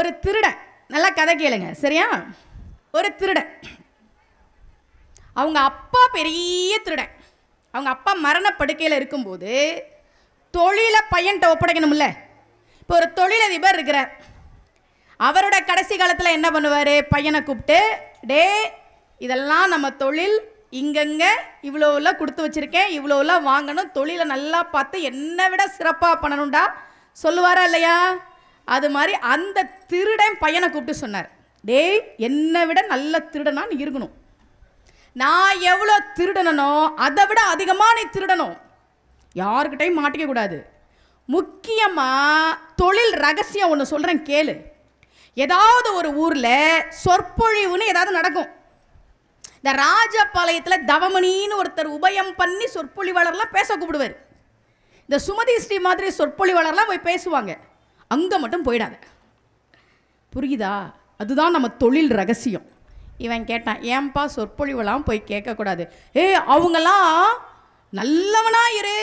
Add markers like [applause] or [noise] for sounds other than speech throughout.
ஒரு திருடன் நல்லா கதை கேளுங்க சரியா ஒரு திருடன் அவங்க அப்பா பெரிய திருடன் அவங்க அப்பா மரணப்படுக்கையில் இருக்கும்போது தொழிலை பையன்கிட்ட ஒப்படைக்கணும்ல இப்போ ஒரு தொழிலதிபர் இருக்கிறார் அவரோட கடைசி காலத்தில் என்ன பண்ணுவார் பையனை கூப்பிட்டு டே இதெல்லாம் நம்ம தொழில் இங்கங்கே இவ்வளோலாம் கொடுத்து வச்சுருக்கேன் இவ்வளோலாம் வாங்கணும் தொழிலை நல்லா பார்த்து என்னை விட சிறப்பாக பண்ணணும்டா சொல்லுவாரா இல்லையா அது மாதிரி அந்த திருடன் பையனை கூப்பிட்டு சொன்னார் டேய் என்னை விட நல்ல திருடனா நீ இருக்கணும் நான் எவ்வளோ திருடனோ அதை விட அதிகமாக நீ திருடணும் யாருக்கிட்டையும் கூடாது முக்கியமாக தொழில் ரகசியம் ஒன்று சொல்கிறேன் கேளு ஏதாவது ஒரு ஊரில் சொற்பொழிவுன்னு ஏதாவது நடக்கும் இந்த ராஜபாளையத்தில் தவமணின்னு ஒருத்தர் உபயம் பண்ணி சொற்பொழிவாளர்லாம் பேச கூப்பிடுவார் இந்த சுமதி ஸ்ரீ மாதிரி சொற்பொழிவாளர்லாம் போய் பேசுவாங்க அங்கே மட்டும் போயிடாத புரியுதா அதுதான் நம்ம தொழில் ரகசியம் இவன் கேட்டான் ஏன்பா சொற்பொழிவெல்லாம் போய் கேட்கக்கூடாது ஏ அவங்களாம் நல்லவனாக இரு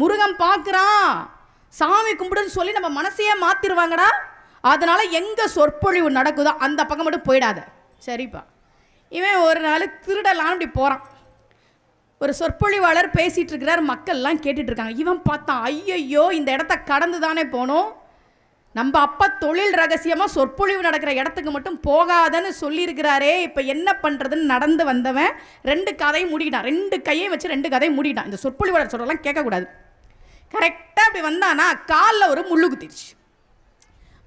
முருகன் பார்க்குறான் சாமி கும்பிடுன்னு சொல்லி நம்ம மனசையே மாற்றிடுவாங்கடா அதனால் எங்கே சொற்பொழிவு நடக்குதோ அந்த பக்கம் மட்டும் போயிடாத சரிப்பா இவன் ஒரு நாள் திருடலாம் இப்படி போகிறான் ஒரு சொற்பொழிவாளர் பேசிகிட்டு இருக்கிறார் மக்கள்லாம் கேட்டுட்ருக்காங்க இவன் பார்த்தான் ஐயையோ இந்த இடத்த கடந்து தானே போனோம் நம்ம அப்பா தொழில் ரகசியமாக சொற்பொழிவு நடக்கிற இடத்துக்கு மட்டும் போகாதன்னு சொல்லியிருக்கிறாரே இப்போ என்ன பண்ணுறதுன்னு நடந்து வந்தவன் ரெண்டு கதையும் மூடிட்டான் ரெண்டு கையையும் வச்சு ரெண்டு கதையும் மூடிட்டான் இந்த சொற்பொழிவாளர் சொல்கிறலாம் கேட்கக்கூடாது கரெக்டாக அப்படி வந்தானா காலில் ஒரு முள்ளு குத்திடுச்சு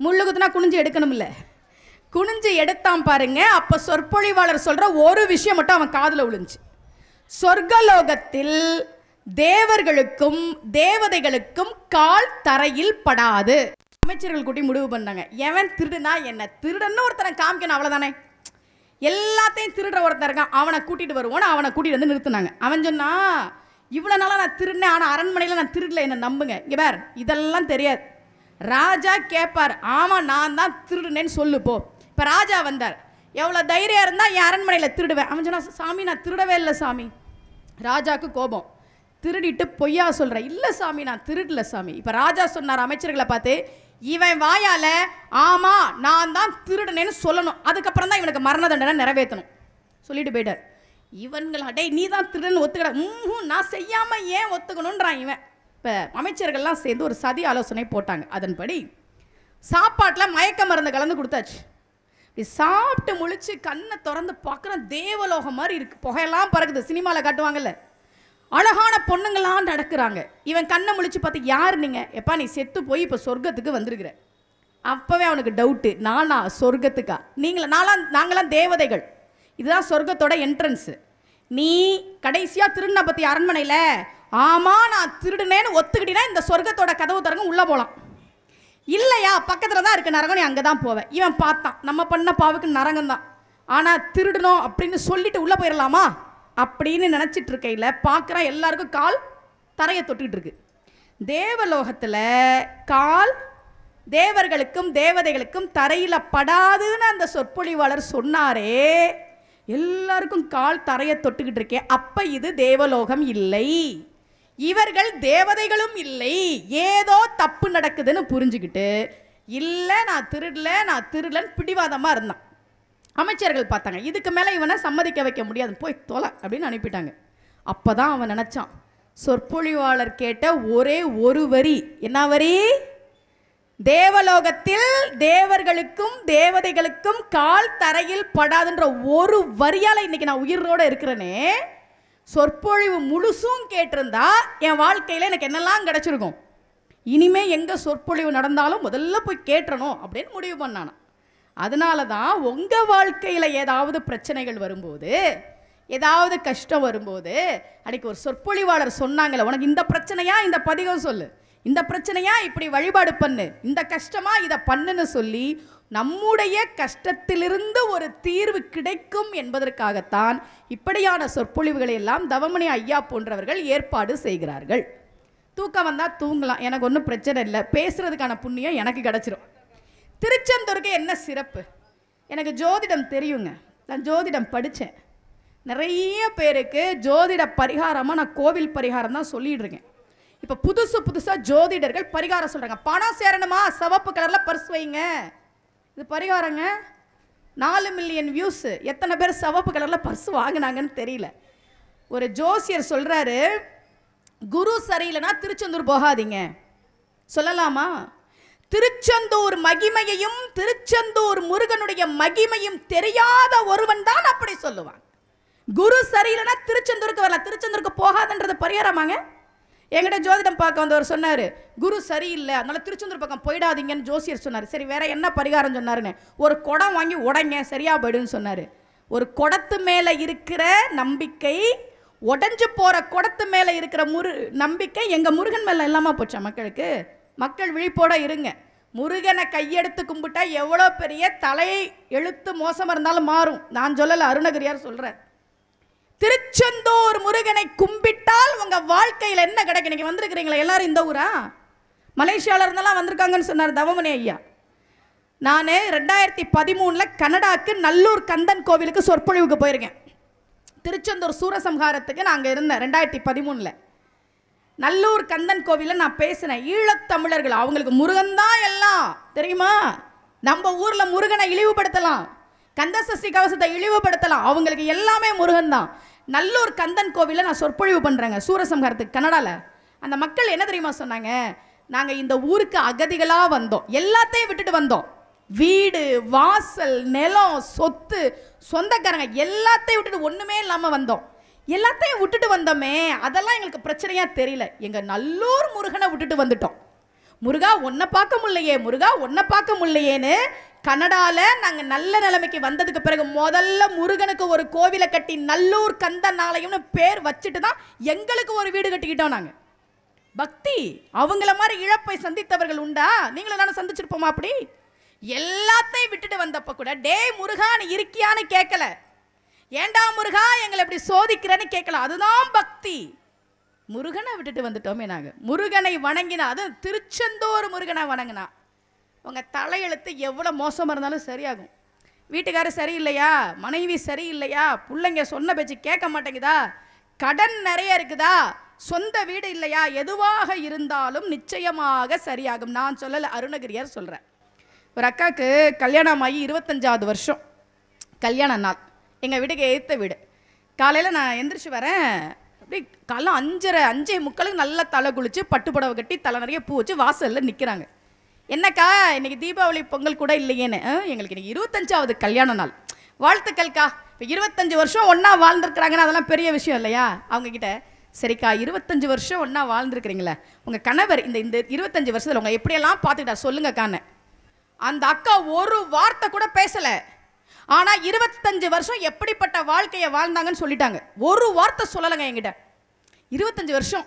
முள்ளு குத்துனா குனிஞ்சு எடுக்கணும்ல குனிஞ்சு எடுத்தான் பாருங்க அப்போ சொற்பொழிவாளர் சொல்கிற ஒரு விஷயம் மட்டும் அவன் காதில் விழுந்துச்சு சொர்க்கலோகத்தில் தேவர்களுக்கும் தேவதைகளுக்கும் கால் தரையில் படாது அமைச்சர்கள் கூட்டி முடிவு பண்ணாங்க எவன் திருடுனா என்ன திருடன்னு ஒருத்தனை காமிக்கணும் அவ்வளோதானே எல்லாத்தையும் திருடுற ஒருத்தன் இருக்கான் அவனை கூட்டிகிட்டு வருவோன்னு அவனை கூட்டிகிட்டு வந்து நிறுத்தினாங்க அவன் சொன்னா இவ்வளோ நாளாக நான் திருடினேன் ஆனால் அரண்மனையில் நான் திருடல என்ன நம்புங்க இங்கே பார் இதெல்லாம் தெரியாது ராஜா கேட்பார் ஆமாம் நான் தான் திருடுனேன்னு சொல்லு போ இப்போ ராஜா வந்தார் எவ்வளோ தைரியம் இருந்தால் என் அரண்மனையில் திருடுவேன் அவன் சொன்னா சாமி நான் திருடவே இல்லை சாமி ராஜாவுக்கு கோபம் திருடிட்டு பொய்யா சொல்கிறேன் இல்லை சாமி நான் திருடல சாமி இப்போ ராஜா சொன்னார் அமைச்சர்களை பார்த்து இவன் வாயால் ஆமாம் நான் தான் திருடனேன்னு சொல்லணும் அதுக்கப்புறம் தான் இவனுக்கு மரண தண்டனை நிறைவேற்றணும் சொல்லிட்டு போயிட்டார் இவன்கள் அடே நீ தான் திருடன் ஒத்துக்கிட ம் நான் செய்யாமல் ஏன் ஒத்துக்கணுன்றான் இவன் இப்போ அமைச்சர்கள்லாம் சேர்ந்து ஒரு சதி ஆலோசனை போட்டாங்க அதன்படி சாப்பாட்டில் மயக்க மருந்து கலந்து கொடுத்தாச்சு இப்படி சாப்பிட்டு முழிச்சு கண்ணை திறந்து பார்க்குற தேவலோகம் மாதிரி இருக்குது புகையெல்லாம் பறக்குது சினிமாவில் காட்டுவாங்கல்ல அழகான பொண்ணுங்களாம் நடக்கிறாங்க இவன் கண்ணை முழிச்சு பார்த்து யார் நீங்கள் எப்பா நீ செத்து போய் இப்போ சொர்க்கத்துக்கு வந்துருக்குற அப்போவே அவனுக்கு டவுட்டு நானா சொர்க்கத்துக்கா நீங்களா நாலாம் நாங்களாம் தேவதைகள் இதுதான் சொர்க்கத்தோட என்ட்ரன்ஸு நீ கடைசியாக திருடின பற்றி அரண்மனையில் ஆமாம் நான் திருடுனேன்னு ஒத்துக்கிட்டினா இந்த சொர்க்கத்தோட கதவு திறங்க உள்ளே போகலாம் இல்லையா பக்கத்தில் தான் இருக்க நரகம் நீ அங்கே தான் போவேன் இவன் பார்த்தான் நம்ம பண்ண பாவுக்கு நரகம் தான் ஆனால் திருடணும் அப்படின்னு சொல்லிட்டு உள்ளே போயிடலாமா அப்படின்னு நினச்சிட்டு இருக்கையில் பார்க்குற எல்லாருக்கும் கால் தரையை தொட்டுக்கிட்டு இருக்கு தேவலோகத்தில் கால் தேவர்களுக்கும் தேவதைகளுக்கும் தரையில் படாதுன்னு அந்த சொற்பொழிவாளர் சொன்னாரே எல்லாருக்கும் கால் தரையை தொட்டுக்கிட்டு இருக்கே அப்போ இது தேவலோகம் இல்லை இவர்கள் தேவதைகளும் இல்லை ஏதோ தப்பு நடக்குதுன்னு புரிஞ்சுக்கிட்டு இல்லை நான் திருடல நான் திருடலன்னு பிடிவாதமாக இருந்தான் அமைச்சர்கள் பார்த்தாங்க இதுக்கு மேலே இவனை சம்மதிக்க வைக்க முடியாது போய் தொலை அப்படின்னு அனுப்பிட்டாங்க அப்போ தான் அவன் நினச்சான் சொற்பொழிவாளர் கேட்ட ஒரே ஒரு வரி என்ன வரி தேவலோகத்தில் தேவர்களுக்கும் தேவதைகளுக்கும் கால் தரையில் படாதுன்ற ஒரு வரியால் இன்னைக்கு நான் உயிரோடு இருக்கிறேனே சொற்பொழிவு முழுசும் கேட்டிருந்தா என் வாழ்க்கையில் எனக்கு என்னெல்லாம் கிடச்சிருக்கும் இனிமே எங்கே சொற்பொழிவு நடந்தாலும் முதல்ல போய் கேட்டணும் அப்படின்னு முடிவு பண்ணானா அதனால தான் உங்கள் வாழ்க்கையில் ஏதாவது பிரச்சனைகள் வரும்போது ஏதாவது கஷ்டம் வரும்போது அன்றைக்கி ஒரு சொற்பொழிவாளர் சொன்னாங்களே உனக்கு இந்த பிரச்சனையா இந்த பதிகம் சொல்லு இந்த பிரச்சனையா இப்படி வழிபாடு பண்ணு இந்த கஷ்டமா இதை பண்ணுன்னு சொல்லி நம்முடைய கஷ்டத்திலிருந்து ஒரு தீர்வு கிடைக்கும் என்பதற்காகத்தான் இப்படியான சொற்பொழிவுகளை எல்லாம் தவமணி ஐயா போன்றவர்கள் ஏற்பாடு செய்கிறார்கள் தூக்கம் வந்தால் தூங்கலாம் எனக்கு ஒன்றும் பிரச்சனை இல்லை பேசுகிறதுக்கான புண்ணியம் எனக்கு கிடச்சிரும் திருச்செந்தூருக்கு என்ன சிறப்பு எனக்கு ஜோதிடம் தெரியுங்க நான் ஜோதிடம் படித்தேன் நிறைய பேருக்கு ஜோதிட பரிகாரமாக நான் கோவில் பரிகாரம் தான் சொல்லிடுறேன் இப்போ புதுசு புதுசாக ஜோதிடர்கள் பரிகாரம் சொல்கிறாங்க பணம் சேரணுமா சிவப்பு கலரில் பர்ஸ் வைங்க இது பரிகாரங்க நாலு மில்லியன் வியூஸு எத்தனை பேர் சிவப்பு கலரில் பர்ஸ் வாங்கினாங்கன்னு தெரியல ஒரு ஜோசியர் சொல்கிறாரு குரு சரியில்லைனா திருச்செந்தூர் போகாதீங்க சொல்லலாமா திருச்செந்தூர் மகிமையையும் திருச்செந்தூர் முருகனுடைய மகிமையும் தெரியாத ஒருவன் தான் அப்படி சொல்லுவான் குரு சரியில்லைன்னா திருச்செந்தூருக்கு வரலாம் திருச்செந்தூருக்கு போகாதுன்றது பரிகாரமாங்க எங்கிட்ட ஜோதிடம் பார்க்க வந்தவர் சொன்னார் குரு சரியில்லை அதனால திருச்செந்தூர் பக்கம் போயிடாதீங்கன்னு ஜோசியர் சொன்னார் சரி வேற என்ன பரிகாரம் சொன்னாருன்னு ஒரு குடம் வாங்கி உடைங்க சரியா போயிடுன்னு சொன்னார் ஒரு குடத்து மேலே இருக்கிற நம்பிக்கை உடஞ்சு போகிற குடத்து மேலே இருக்கிற முரு நம்பிக்கை எங்கள் முருகன் மேலே இல்லாமல் போச்சா மக்களுக்கு மக்கள் விழிப்போட இருங்க முருகனை கையெடுத்து கும்பிட்டா எவ்வளோ பெரிய தலையை எழுத்து மோசமாக இருந்தாலும் மாறும் நான் சொல்லலை அருணகிரியார் சொல்கிறேன் திருச்செந்தூர் முருகனை கும்பிட்டால் உங்கள் வாழ்க்கையில் என்ன கிடைக்கும் நீங்கள் வந்திருக்கிறீங்களா எல்லாரும் இந்த ஊரா மலேசியாவில் இருந்தெல்லாம் வந்திருக்காங்கன்னு சொன்னார் தவமணி ஐயா நான் ரெண்டாயிரத்தி பதிமூணில் கனடாக்கு நல்லூர் கந்தன் கோவிலுக்கு சொற்பொழிவுக்கு போயிருக்கேன் திருச்செந்தூர் சூரசம்ஹாரத்துக்கு நான் அங்கே இருந்தேன் ரெண்டாயிரத்தி பதிமூணில் நல்லூர் கந்தன் கோவிலில் நான் பேசினேன் ஈழத்தமிழர்கள் அவங்களுக்கு முருகன் தான் எல்லாம் தெரியுமா நம்ம ஊரில் முருகனை இழிவுபடுத்தலாம் கந்த சஷ்டி கவசத்தை இழிவுபடுத்தலாம் அவங்களுக்கு எல்லாமே முருகன் தான் நல்லூர் கந்தன் கோவிலில் நான் சொற்பொழிவு பண்ணுறேங்க சூரசம்ஹாரத்துக்கு கனடாவில் அந்த மக்கள் என்ன தெரியுமா சொன்னாங்க நாங்கள் இந்த ஊருக்கு அகதிகளாக வந்தோம் எல்லாத்தையும் விட்டுட்டு வந்தோம் வீடு வாசல் நிலம் சொத்து சொந்தக்காரங்க எல்லாத்தையும் விட்டுட்டு ஒன்றுமே இல்லாமல் வந்தோம் எல்லாத்தையும் விட்டுட்டு வந்தோமே அதெல்லாம் எங்களுக்கு பிரச்சனையாக தெரியல எங்கள் நல்லூர் முருகனை விட்டுட்டு வந்துட்டோம் முருகா ஒன்றை பார்க்க முடியலையே முருகா ஒன்றை பார்க்க முடியலையேன்னு கனடால நாங்கள் நல்ல நிலைமைக்கு வந்ததுக்கு பிறகு முதல்ல முருகனுக்கு ஒரு கோவிலை கட்டி நல்லூர் கந்தன் ஆலயம்னு பேர் வச்சுட்டு தான் எங்களுக்கு ஒரு வீடு கட்டிக்கிட்டோம் நாங்கள் பக்தி அவங்கள மாதிரி இழப்பை சந்தித்தவர்கள் உண்டா நீங்களும் நானும் சந்திச்சிருப்போமா அப்படி எல்லாத்தையும் விட்டுட்டு வந்தப்போ கூட டே முருகான்னு இருக்கியான்னு கேட்கல ஏண்டா முருகா எங்களை எப்படி சோதிக்கிறேன்னு கேட்கலாம் அதுதான் பக்தி முருகனை விட்டுட்டு வந்துட்டோமே நாங்கள் முருகனை வணங்கினா அதுவும் திருச்செந்தூர் முருகனை வணங்கினா உங்கள் தலையெழுத்து எவ்வளோ மோசமாக இருந்தாலும் சரியாகும் வீட்டுக்காரர் சரியில்லையா மனைவி சரியில்லையா பிள்ளைங்க சொன்ன பேச்சு கேட்க மாட்டேங்குதா கடன் நிறைய இருக்குதா சொந்த வீடு இல்லையா எதுவாக இருந்தாலும் நிச்சயமாக சரியாகும் நான் சொல்லலை அருணகிரியார் சொல்கிறேன் ஒரு அக்காவுக்கு கல்யாணம் ஆகி இருபத்தஞ்சாவது வருஷம் கல்யாண நாள் எங்கள் வீட்டுக்கு ஏற்ற வீடு காலையில் நான் எந்திரிச்சு வரேன் அப்படியே காலைல அஞ்சரை அஞ்சே முக்களுக்கு நல்லா தலை குளித்து பட்டு புடவை கட்டி தலை நிறைய பூ வச்சு வாசலில் நிற்கிறாங்க என்னக்கா இன்றைக்கி தீபாவளி பொங்கல் கூட இல்லையேன்னு எங்களுக்கு இன்றைக்கி இருபத்தஞ்சாவது கல்யாண நாள் வாழ்த்துக்கள்க்கா இப்போ இருபத்தஞ்சி வருஷம் ஒன்றா வாழ்ந்துருக்குறாங்கன்னு அதெல்லாம் பெரிய விஷயம் இல்லையா அவங்கக்கிட்ட சரிக்கா இருபத்தஞ்சி வருஷம் ஒன்றா வாழ்ந்துருக்குறீங்களே உங்கள் கணவர் இந்த இந்த இருபத்தஞ்சி வருஷத்தில் உங்கள் எப்படியெல்லாம் பார்த்துக்கிட்டா சொல்லுங்கக்கான்னு அந்த அக்கா ஒரு வார்த்தை கூட பேசலை ஆனால் இருபத்தஞ்சு வருஷம் எப்படிப்பட்ட வாழ்க்கையை வாழ்ந்தாங்கன்னு சொல்லிட்டாங்க ஒரு வார்த்தை சொல்லலைங்க என்கிட்ட இருபத்தஞ்சு வருஷம்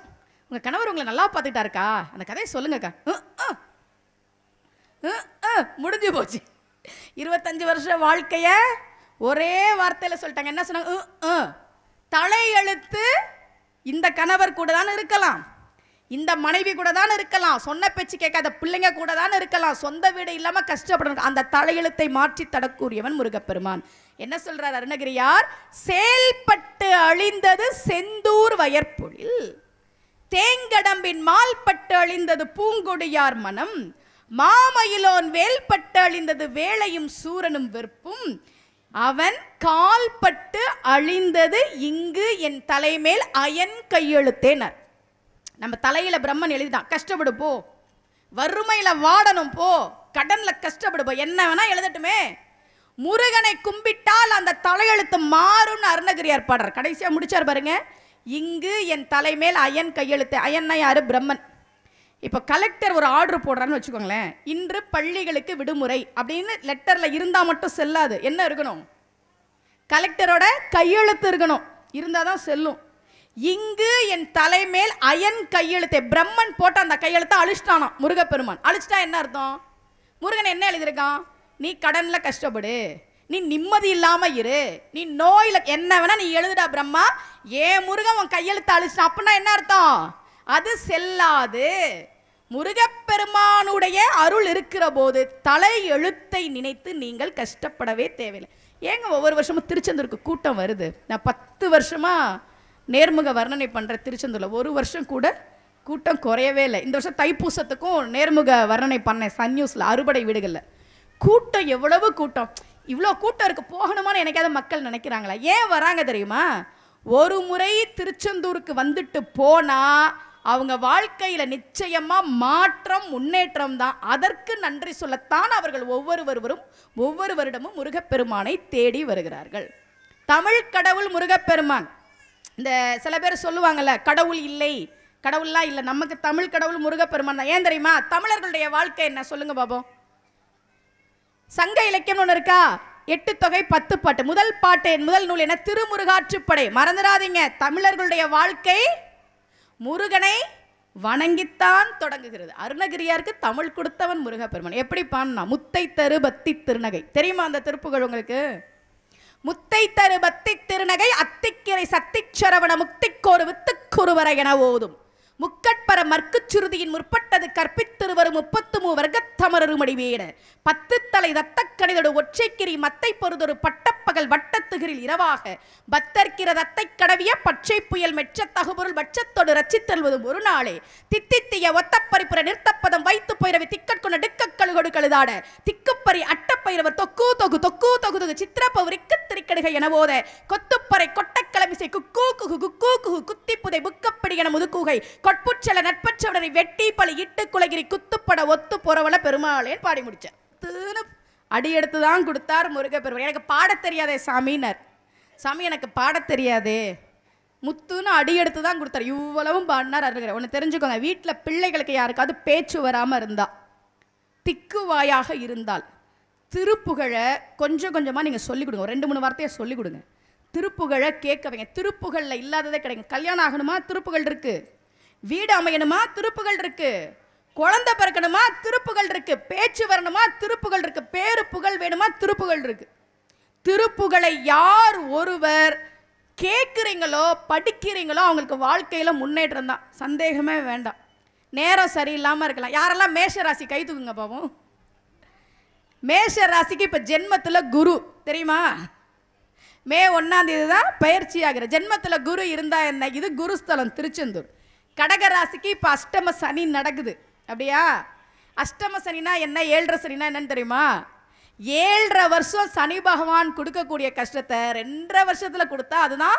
உங்கள் கணவர் உங்களை நல்லா பார்த்துக்கிட்டாருக்கா அந்த கதையை சொல்லுங்கக்கா முடிஞ்சு போச்சு இருபத்தஞ்சு வருஷம் வாழ்க்கையை ஒரே வார்த்தையில் சொல்லிட்டாங்க என்ன சொன்னாங்க தலையெழுத்து இந்த கணவர் கூட தான் இருக்கலாம் இந்த மனைவி கூட தான் இருக்கலாம் சொன்ன பேச்சு கேட்காத பிள்ளைங்க கூட தான் இருக்கலாம் சொந்த வீடு இல்லாமல் கஷ்டப்படணும் அந்த தலையெழுத்தை மாற்றி தடக்கூறியவன் முருகப்பெருமான் என்ன சொல்றார் அருணகிரியார் செயல்பட்டு அழிந்தது செந்தூர் வயற்பொழில் தேங்கடம்பின் மால்பட்டு அழிந்தது பூங்கொடியார் மனம் மாமயிலோன் வேல்பட்டு அழிந்தது வேலையும் சூரனும் வெறுப்பும் அவன் கால்பட்டு அழிந்தது இங்கு என் தலைமேல் அயன் கையெழுத்தேனர் நம்ம தலையில் பிரம்மன் எழுதிட்டான் கஷ்டப்படு போ வறுமையில் வாடணும் போ கடனில் கஷ்டப்படு போ என்ன வேணால் எழுதட்டுமே முருகனை கும்பிட்டால் அந்த தலையெழுத்து மாறும்னு அருணகிரியார் பாடுறார் கடைசியாக முடிச்சார் பாருங்க இங்கு என் தலைமேல் அயன் கையெழுத்து அயன்னா யார் பிரம்மன் இப்போ கலெக்டர் ஒரு ஆர்டர் போடுறான்னு வச்சுக்கோங்களேன் இன்று பள்ளிகளுக்கு விடுமுறை அப்படின்னு லெட்டரில் இருந்தால் மட்டும் செல்லாது என்ன இருக்கணும் கலெக்டரோட கையெழுத்து இருக்கணும் இருந்தால் தான் செல்லும் இங்கு என் தலைமேல் அயன் கையெழுத்தை பிரம்மன் போட்ட அந்த கையெழுத்தை அழிச்சிட்டானா முருகப்பெருமான் அழிச்சிட்டா என்ன அர்த்தம் முருகன் என்ன எழுதியிருக்கான் நீ கடனில் கஷ்டப்படு நீ நிம்மதி இல்லாமல் இரு நீ நோயில் என்ன வேணா நீ எழுதுடா பிரம்மா ஏன் முருகன் உன் கையெழுத்து அழிச்சிட்டான் அப்படின்னா என்ன அர்த்தம் அது செல்லாது முருகப்பெருமானுடைய அருள் இருக்கிற போது தலை எழுத்தை நினைத்து நீங்கள் கஷ்டப்படவே தேவையில்லை ஏங்க ஒவ்வொரு வருஷமும் திருச்செந்தூருக்கு கூட்டம் வருது நான் பத்து வருஷமாக நேர்முக வர்ணனை பண்ணுற திருச்செந்தூரில் ஒரு வருஷம் கூட கூட்டம் குறையவே இல்லை இந்த வருஷம் தைப்பூசத்துக்கும் நேர்முக வர்ணனை பண்ணேன் சன் நியூஸில் அறுபடை வீடுகளில் கூட்டம் எவ்வளவு கூட்டம் இவ்வளோ கூட்டம் இருக்குது போகணுமான்னு எனக்காவது மக்கள் நினைக்கிறாங்களா ஏன் வராங்க தெரியுமா ஒரு முறை திருச்செந்தூருக்கு வந்துட்டு போனால் அவங்க வாழ்க்கையில் நிச்சயமாக மாற்றம் முன்னேற்றம் தான் அதற்கு நன்றி சொல்லத்தான் அவர்கள் ஒவ்வொருவரும் ஒவ்வொரு வருடமும் முருகப்பெருமானை தேடி வருகிறார்கள் தமிழ் கடவுள் முருகப்பெருமான் இந்த சில பேர் சொல்லுவாங்கள்ல கடவுள் இல்லை கடவுள்லாம் இல்லை நமக்கு தமிழ் கடவுள் முருகப்பெருமான் தான் ஏன் தெரியுமா தமிழர்களுடைய வாழ்க்கை என்ன சொல்லுங்க பாபோ சங்க இலக்கியம் ஒன்று இருக்கா எட்டு தொகை பத்து பாட்டு முதல் பாட்டு முதல் நூல் என திருமுருகாற்றுப்படை மறந்துடாதீங்க தமிழர்களுடைய வாழ்க்கை முருகனை வணங்கித்தான் தொடங்குகிறது அருணகிரியாருக்கு தமிழ் கொடுத்தவன் முருகப்பெருமன் எப்படி பாடினா முத்தை தரு பத்தி திருநகை தெரியுமா அந்த திருப்புகள் உங்களுக்கு முத்தை தரு பத்தி திருநகை அத்திக்கிரை சத்திச்சரவண முத்திக்கோரு வித்துக்குருவர என ஓதும் முக்கட்பர மர்க்குச் சுருதியின் முற்பட்டது கற்பித்திருவரும் முப்பத்து மூ வர்க்கத்தமரரும் வேட பத்து தலை தத்தக்கணிதொடு ஒற்றைக்கிரி மத்தை பொருதொரு பட்டப்பகல் வட்டத்துகிரில் இரவாக பத்தர்க்கிற தத்தை கடவிய பச்சை புயல் மெச்ச தகுபொருள் வட்சத்தோடு ரச்சித்தல்வதும் ஒரு நாளே தித்தித்திய ஒத்தப்பரிப்புற நிறுத்தப்பதம் வைத்து பயிரவை திக்கட்கொண்ட டிக்கக்கழுகொடு கழுதாட திக்குப்பறி அட்டப்பயிரவர் தொக்கு தொகு தொக்கு தொகு தொகு சித்திரப்பவரிக்கு திரிக்கடுக என போத கொத்துப்பறை கொட்டக்கிழமிசை குக்கூ குகு குக்கூ குகு குத்திப்புதை புக்கப்படி என முதுக்கூகை கொட்புச்சல நட்பற்றவரை வெட்டி பல இட்டு குலகிரி குத்துப்பட ஒத்து போறவள பெருமாளே பாடி முடிச்சேன் தீனு அடி எடுத்து தான் கொடுத்தார் முருகப்பெருமாள் எனக்கு பாட தெரியாதே சாமினர் சாமி எனக்கு பாட தெரியாதே முத்துன்னு அடி எடுத்து தான் கொடுத்தார் இவ்வளவும் பாடினார் அருகிற ஒன்று தெரிஞ்சுக்கோங்க வீட்டில் பிள்ளைகளுக்கு யாருக்காவது பேச்சு வராமல் இருந்தால் திக்குவாயாக இருந்தால் திருப்புகழை கொஞ்சம் கொஞ்சமாக நீங்கள் சொல்லிக் கொடுங்க ரெண்டு மூணு வார்த்தையை சொல்லிக் கொடுங்க திருப்புகழை கேட்க வைங்க திருப்புகழில் இல்லாததே கிடைக்கும் கல்யாணம் ஆகணுமா திருப்புகழ் இருக்குது வீடு அமையணுமா திருப்புகள் இருக்கு குழந்தை பிறக்கணுமா திருப்புகள் இருக்கு பேச்சு வரணுமா திருப்புகள் இருக்கு பேரு புகழ் வேணுமா திருப்புகள் இருக்கு திருப்புகளை யார் ஒருவர் கேட்குறீங்களோ படிக்கிறீங்களோ அவங்களுக்கு வாழ்க்கையில் முன்னேற்றம் தான் சந்தேகமே வேண்டாம் நேரம் சரியில்லாமல் இருக்கலாம் யாரெல்லாம் மேஷ ராசி கை தூக்குங்க பாவம் மேஷ ராசிக்கு இப்போ ஜென்மத்தில் குரு தெரியுமா மே ஒன்றாந்தேதி தான் பயிற்சி ஆகிற ஜென்மத்தில் குரு இருந்தால் என்ன இது குருஸ்தலம் திருச்செந்தூர் கடகராசிக்கு இப்போ அஷ்டம சனி நடக்குது அப்படியா அஷ்டம சனினா என்ன ஏழரை சனினா என்னன்னு தெரியுமா ஏழரை வருஷம் சனி பகவான் கொடுக்கக்கூடிய கஷ்டத்தை ரெண்டரை வருஷத்தில் கொடுத்தா அதுதான்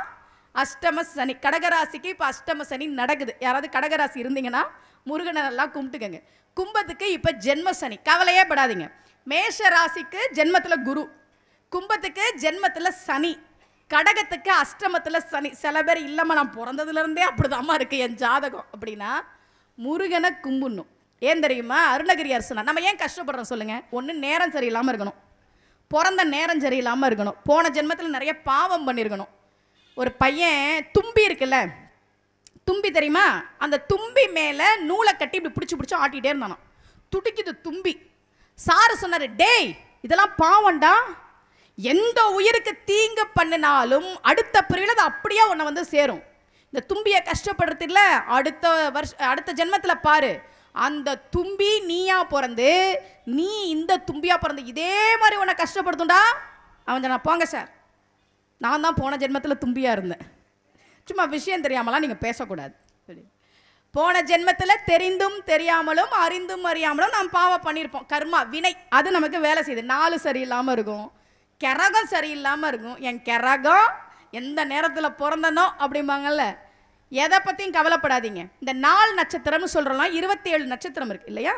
அஷ்டம சனி கடகராசிக்கு இப்போ அஷ்டம சனி நடக்குது யாராவது கடகராசி இருந்தீங்கன்னா முருகனை நல்லா கும்பிட்டுக்கங்க கும்பத்துக்கு இப்போ ஜென்ம சனி கவலையே படாதீங்க மேஷ ராசிக்கு ஜென்மத்தில் குரு கும்பத்துக்கு ஜென்மத்தில் சனி கடகத்துக்கு அஷ்டமத்தில் சனி சில பேர் இல்லைம்மா நான் பிறந்ததுலேருந்தே அப்படிதாம்மா இருக்குது என் ஜாதகம் அப்படின்னா முருகனை கும்பிடணும் ஏன் தெரியுமா அருணகிரி அரசனா நம்ம ஏன் கஷ்டப்படுறோம் சொல்லுங்கள் ஒன்று நேரம் சரியில்லாமல் இருக்கணும் பிறந்த நேரம் சரியில்லாமல் இருக்கணும் போன ஜென்மத்தில் நிறைய பாவம் பண்ணியிருக்கணும் ஒரு பையன் தும்பி இருக்குல்ல தும்பி தெரியுமா அந்த தும்பி மேலே நூலை கட்டி இப்படி பிடிச்சி பிடிச்சி ஆட்டிகிட்டே இருந்தானோ துடிக்குது தும்பி சாரு சொன்னார் டேய் இதெல்லாம் பாவம்டா எந்த உயிருக்கு தீங்கு பண்ணினாலும் அடுத்த பிரிவில் அது அப்படியே உன்னை வந்து சேரும் இந்த தும்பியை கஷ்டப்படுறது இல்லை அடுத்த வருஷ அடுத்த ஜென்மத்தில் பாரு அந்த தும்பி நீயா பிறந்து நீ இந்த தும்பியாக பிறந்து இதே மாதிரி உன்னை கஷ்டப்படுத்துண்டா அவன் நான் போங்க சார் நான் தான் போன ஜென்மத்தில் தும்பியாக இருந்தேன் சும்மா விஷயம் தெரியாமலாம் நீங்கள் பேசக்கூடாது சரி போன ஜென்மத்தில் தெரிந்தும் தெரியாமலும் அறிந்தும் அறியாமலும் நாம் பாவம் பண்ணியிருப்போம் கர்மா வினை அது நமக்கு வேலை செய்யுது நாலு இல்லாமல் இருக்கும் கிரகம் சரியில்லாமல் இருக்கும் என் கிரகம் எந்த நேரத்தில் பிறந்தனோ அப்படிம்பாங்கல்ல எதை பற்றியும் கவலைப்படாதீங்க இந்த நாலு நட்சத்திரம்னு சொல்கிறலாம் இருபத்தி ஏழு நட்சத்திரம் இருக்குது இல்லையா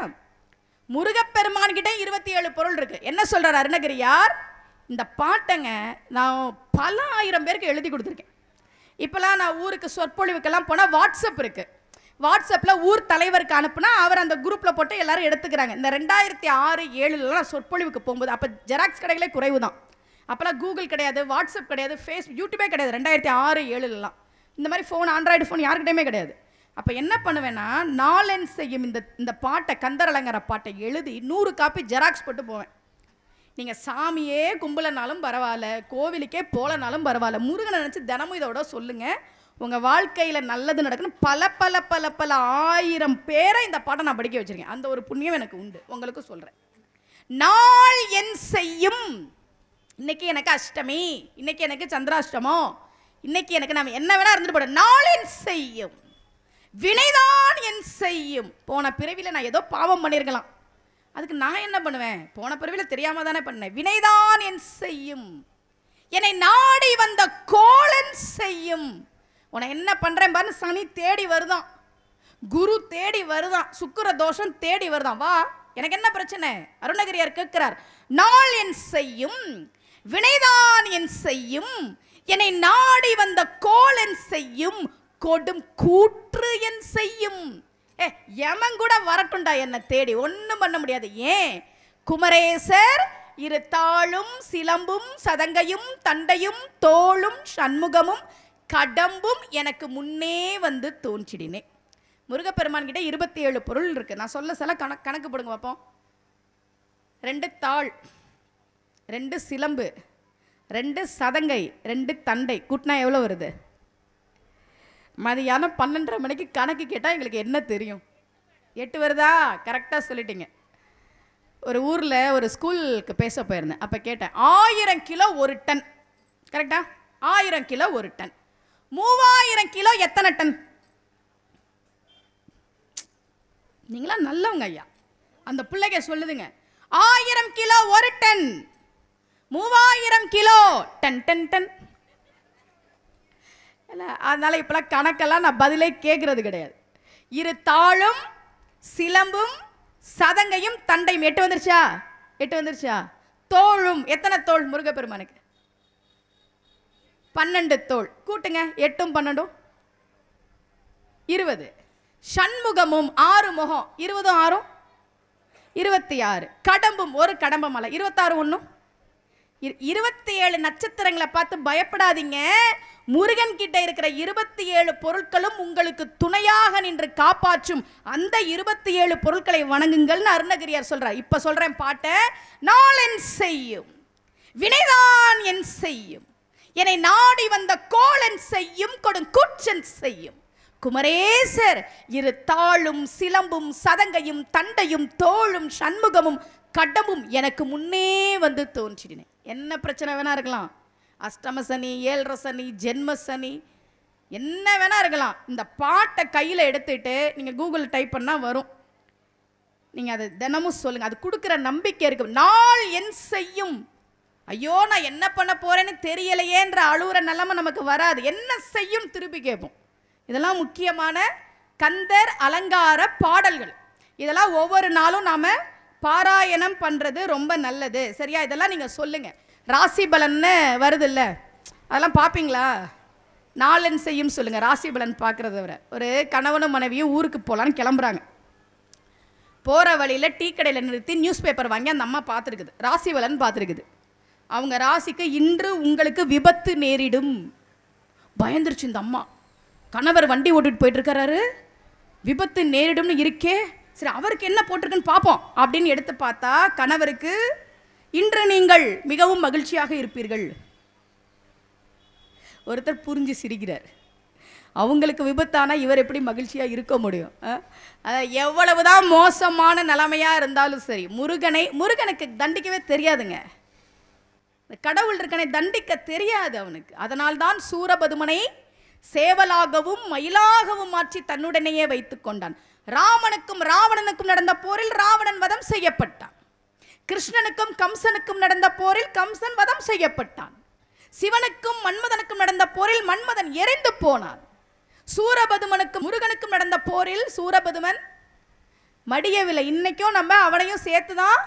முருகப்பெருமான்கிட்ட இருபத்தி ஏழு பொருள் இருக்குது என்ன சொல்கிறார் அருணகிரியார் இந்த பாட்டைங்க நான் பல ஆயிரம் பேருக்கு எழுதி கொடுத்துருக்கேன் இப்போலாம் நான் ஊருக்கு சொற்பொழிவுக்கெல்லாம் போனால் வாட்ஸ்அப் இருக்குது வாட்ஸ்அப்பில் ஊர் தலைவருக்கு அனுப்புனா அவர் அந்த குரூப்பில் போட்டு எல்லாரும் எடுத்துக்கிறாங்க இந்த ரெண்டாயிரத்தி ஆறு ஏழுலலாம் சொற்பொழிவுக்கு போகும்போது அப்போ ஜெராக்ஸ் கடைகளே குறைவு தான் அப்போல்லாம் கூகுள் கிடையாது வாட்ஸ்அப் கிடையாது ஃபேஸ் யூடியூபே கிடையாது ரெண்டாயிரத்தி ஆறு ஏழுலலாம் இந்த மாதிரி ஃபோன் ஆண்ட்ராய்டு ஃபோன் யாருக்கிட்டையுமே கிடையாது அப்போ என்ன பண்ணுவேன்னா நாலன் செய்யும் இந்த இந்த பாட்டை கந்தரலங்கிற பாட்டை எழுதி நூறு காப்பி ஜெராக்ஸ் போட்டு போவேன் நீங்கள் சாமியே கும்பலனாலும் பரவாயில்ல கோவிலுக்கே போலனாலும் பரவாயில்ல முருகனை நினச்சி தினமும் இதோட சொல்லுங்கள் உங்கள் வாழ்க்கையில் நல்லது நடக்குன்னு பல பல பல பல ஆயிரம் பேரை இந்த பாட்டை நான் படிக்க வச்சுருக்கேன் அந்த ஒரு புண்ணியம் எனக்கு உண்டு உங்களுக்கும் சொல்கிறேன் நாள் என் செய்யும் இன்னைக்கு எனக்கு அஷ்டமி இன்னைக்கு எனக்கு சந்திராஷ்டமம் இன்னைக்கு எனக்கு நாம் என்ன வேணா இருந்துட்டு போட நாளின் செய்யும் வினைதான் என் செய்யும் போன பிறவியில் நான் ஏதோ பாவம் பண்ணியிருக்கலாம் அதுக்கு நான் என்ன பண்ணுவேன் போன பிறவியில் தெரியாமல் தானே பண்ணேன் வினைதான் என் செய்யும் என்னை நாடி வந்த கோலன் செய்யும் உன என்ன பண்ணுறேன் பாரு சனி தேடி வருதான் குரு தேடி வருதான் சுக்கர தோஷம் தேடி வருதான் வா எனக்கு என்ன பிரச்சனை அருணகிரியார் கேட்கிறார் நாள் என் செய்யும் வினைதான் என் செய்யும் என்னை நாடி வந்த கோலன் செய்யும் கொடும் கூற்று என் செய்யும் ஏ கூட வரட்டுண்டா என்னை தேடி ஒன்றும் பண்ண முடியாது ஏன் குமரேசர் இரு தாளும் சிலம்பும் சதங்கையும் தண்டையும் தோளும் சண்முகமும் கடம்பும் எனக்கு முன்னே வந்து தோன்றிடினேன் முருகப்பெருமான் கிட்ட இருபத்தி ஏழு பொருள் இருக்குது நான் சொல்ல சில கணக்கு கணக்கு போடுங்க பார்ப்போம் ரெண்டு தாள் ரெண்டு சிலம்பு ரெண்டு சதங்கை ரெண்டு தண்டை கூட்டினா எவ்வளோ வருது மதியானம் பன்னெண்டரை மணிக்கு கணக்கு கேட்டால் எங்களுக்கு என்ன தெரியும் எட்டு வருதா கரெக்டாக சொல்லிட்டீங்க ஒரு ஊரில் ஒரு ஸ்கூலுக்கு பேச போயிருந்தேன் அப்போ கேட்டேன் ஆயிரம் கிலோ ஒரு டன் கரெக்டா ஆயிரம் கிலோ ஒரு டன் மூவாயிரம் கிலோ எத்தனை டன் நீங்களாம் நல்லவங்க ஐயா அந்த பிள்ளைக சொல்லுதுங்க ஆயிரம் கிலோ ஒரு டன் மூவாயிரம் கிலோ டன் டன் டன் இல்லை அதனால் இப்போலாம் கணக்கெல்லாம் நான் பதிலே கேட்குறது கிடையாது இரு தாளும் சிலம்பும் சதங்கையும் தண்டையும் எட்டு வந்துருச்சா எட்டு வந்துருச்சா தோளும் எத்தனை தோல் முருகப்பெருமானுக்கு பன்னெண்டு தோல் கூட்டுங்க எட்டும் பன்னெண்டும் இருபது சண்முகமும் ஆறு முகம் இருபதும் ஆறும் இருபத்தி ஆறு கடம்பும் ஒரு கடம்ப மலை இருபத்தாறு ஒன்றும் இருபத்தி ஏழு நட்சத்திரங்களை பார்த்து பயப்படாதீங்க முருகன் கிட்ட இருக்கிற இருபத்தி ஏழு பொருட்களும் உங்களுக்கு துணையாக நின்று காப்பாற்றும் அந்த இருபத்தி ஏழு பொருட்களை வணங்குங்கள்னு அருணகிரியார் சொல்றார் இப்ப சொல்றேன் பாட்டை நாள் என் செய்யும் வினைதான் என் செய்யும் என்னை நாடி வந்த கோலன் செய்யும் கொடும் கூச்சன் செய்யும் குமரேசர் இரு தாளும் சிலம்பும் சதங்கையும் தண்டையும் தோளும் சண்முகமும் கடமும் எனக்கு முன்னே வந்து தோன்றினேன் என்ன பிரச்சனை வேணால் இருக்கலாம் அஷ்டம சனி ஏழர சனி ஜென்ம சனி என்ன வேணால் இருக்கலாம் இந்த பாட்டை கையில் எடுத்துகிட்டு நீங்கள் கூகுள் டைப் பண்ணால் வரும் நீங்கள் அதை தினமும் சொல்லுங்கள் அது கொடுக்குற நம்பிக்கை இருக்குது நாள் என் செய்யும் ஐயோ நான் என்ன பண்ண போகிறேன்னு தெரியலையேன்ற அழுகிற நிலமை நமக்கு வராது என்ன செய்யும் திருப்பி கேட்போம் இதெல்லாம் முக்கியமான கந்தர் அலங்கார பாடல்கள் இதெல்லாம் ஒவ்வொரு நாளும் நாம் பாராயணம் பண்ணுறது ரொம்ப நல்லது சரியா இதெல்லாம் நீங்கள் சொல்லுங்கள் ராசி பலன்னு இல்லை அதெல்லாம் பார்ப்பீங்களா நாளன் செய்யும் சொல்லுங்கள் ராசி பலன் பார்க்குறத விட ஒரு கணவனும் மனைவியும் ஊருக்கு போகலான்னு கிளம்புறாங்க போகிற வழியில் டீ கடையில் நிறுத்தி நியூஸ் பேப்பர் வாங்கி அந்த அம்மா பார்த்துருக்குது ராசி பலன் பார்த்துருக்குது அவங்க ராசிக்கு இன்று உங்களுக்கு விபத்து நேரிடும் பயந்துருச்சு இந்த அம்மா கணவர் வண்டி ஓட்டிட்டு போயிட்டுருக்கிறாரு விபத்து நேரிடும்னு இருக்கே சரி அவருக்கு என்ன போட்டிருக்குன்னு பார்ப்போம் அப்படின்னு எடுத்து பார்த்தா கணவருக்கு இன்று நீங்கள் மிகவும் மகிழ்ச்சியாக இருப்பீர்கள் ஒருத்தர் புரிஞ்சு சிரிக்கிறார் அவங்களுக்கு விபத்தானால் இவர் எப்படி மகிழ்ச்சியாக இருக்க முடியும் எவ்வளவுதான் மோசமான நிலைமையாக இருந்தாலும் சரி முருகனை முருகனுக்கு தண்டிக்கவே தெரியாதுங்க இந்த கடவுள் இருக்கனை தண்டிக்க தெரியாது அவனுக்கு அதனால்தான் சூரபதுமனை சேவலாகவும் மயிலாகவும் மாற்றி தன்னுடனேயே வைத்து கொண்டான் ராமனுக்கும் ராவணனுக்கும் நடந்த போரில் ராவணன் வதம் செய்யப்பட்டான் கிருஷ்ணனுக்கும் கம்சனுக்கும் நடந்த போரில் கம்சன் வதம் செய்யப்பட்டான் சிவனுக்கும் மன்மதனுக்கும் நடந்த போரில் மன்மதன் எரிந்து போனான் சூரபதுமனுக்கும் முருகனுக்கும் நடந்த போரில் சூரபதுமன் மடியவில்லை இன்னைக்கும் நம்ம அவனையும் சேர்த்து தான்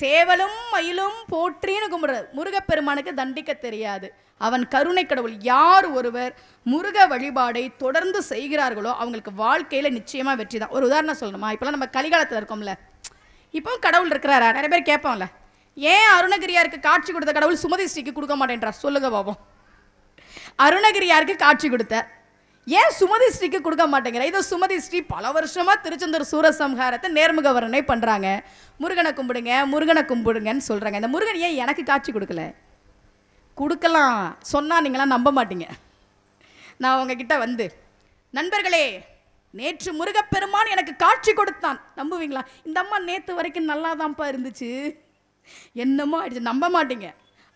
சேவலும் மயிலும் போற்றின்னு கும்பிடுறது முருகப்பெருமானுக்கு தண்டிக்க தெரியாது அவன் கருணை கடவுள் யார் ஒருவர் முருக வழிபாடை தொடர்ந்து செய்கிறார்களோ அவங்களுக்கு வாழ்க்கையில் நிச்சயமாக வெற்றி தான் ஒரு உதாரணம் சொல்லணுமா இப்போலாம் நம்ம கலிகாலத்தில் இருக்கோம்ல இப்போ கடவுள் இருக்கிறாரா நிறைய பேர் கேட்போம்ல ஏன் அருணகிரியாருக்கு காட்சி கொடுத்த கடவுள் சுமதி ஸ்ரீக்கு கொடுக்க மாட்டேன்றார் சொல்லுங்க பாபம் அருணகிரியாருக்கு காட்சி கொடுத்த ஏன் சுமதி ஸ்ரீக்கு கொடுக்க மாட்டேங்கிற இதை சுமதி ஸ்ரீ பல வருஷமாக திருச்செந்தூர் சூரசம்ஹாரத்தை நேர்முக வர்ணனை பண்ணுறாங்க முருகனை கும்பிடுங்க முருகனை கும்பிடுங்கன்னு சொல்கிறாங்க இந்த முருகன் ஏன் எனக்கு காட்சி கொடுக்கல கொடுக்கலாம் சொன்னால் நீங்களாம் நம்ப மாட்டீங்க நான் உங்ககிட்ட வந்து நண்பர்களே நேற்று முருகப்பெருமான் எனக்கு காட்சி கொடுத்தான் நம்புவீங்களா இந்த அம்மா நேற்று வரைக்கும் நல்லா தான்ப்பா இருந்துச்சு என்னமோ ஆயிடுச்சு நம்ப மாட்டீங்க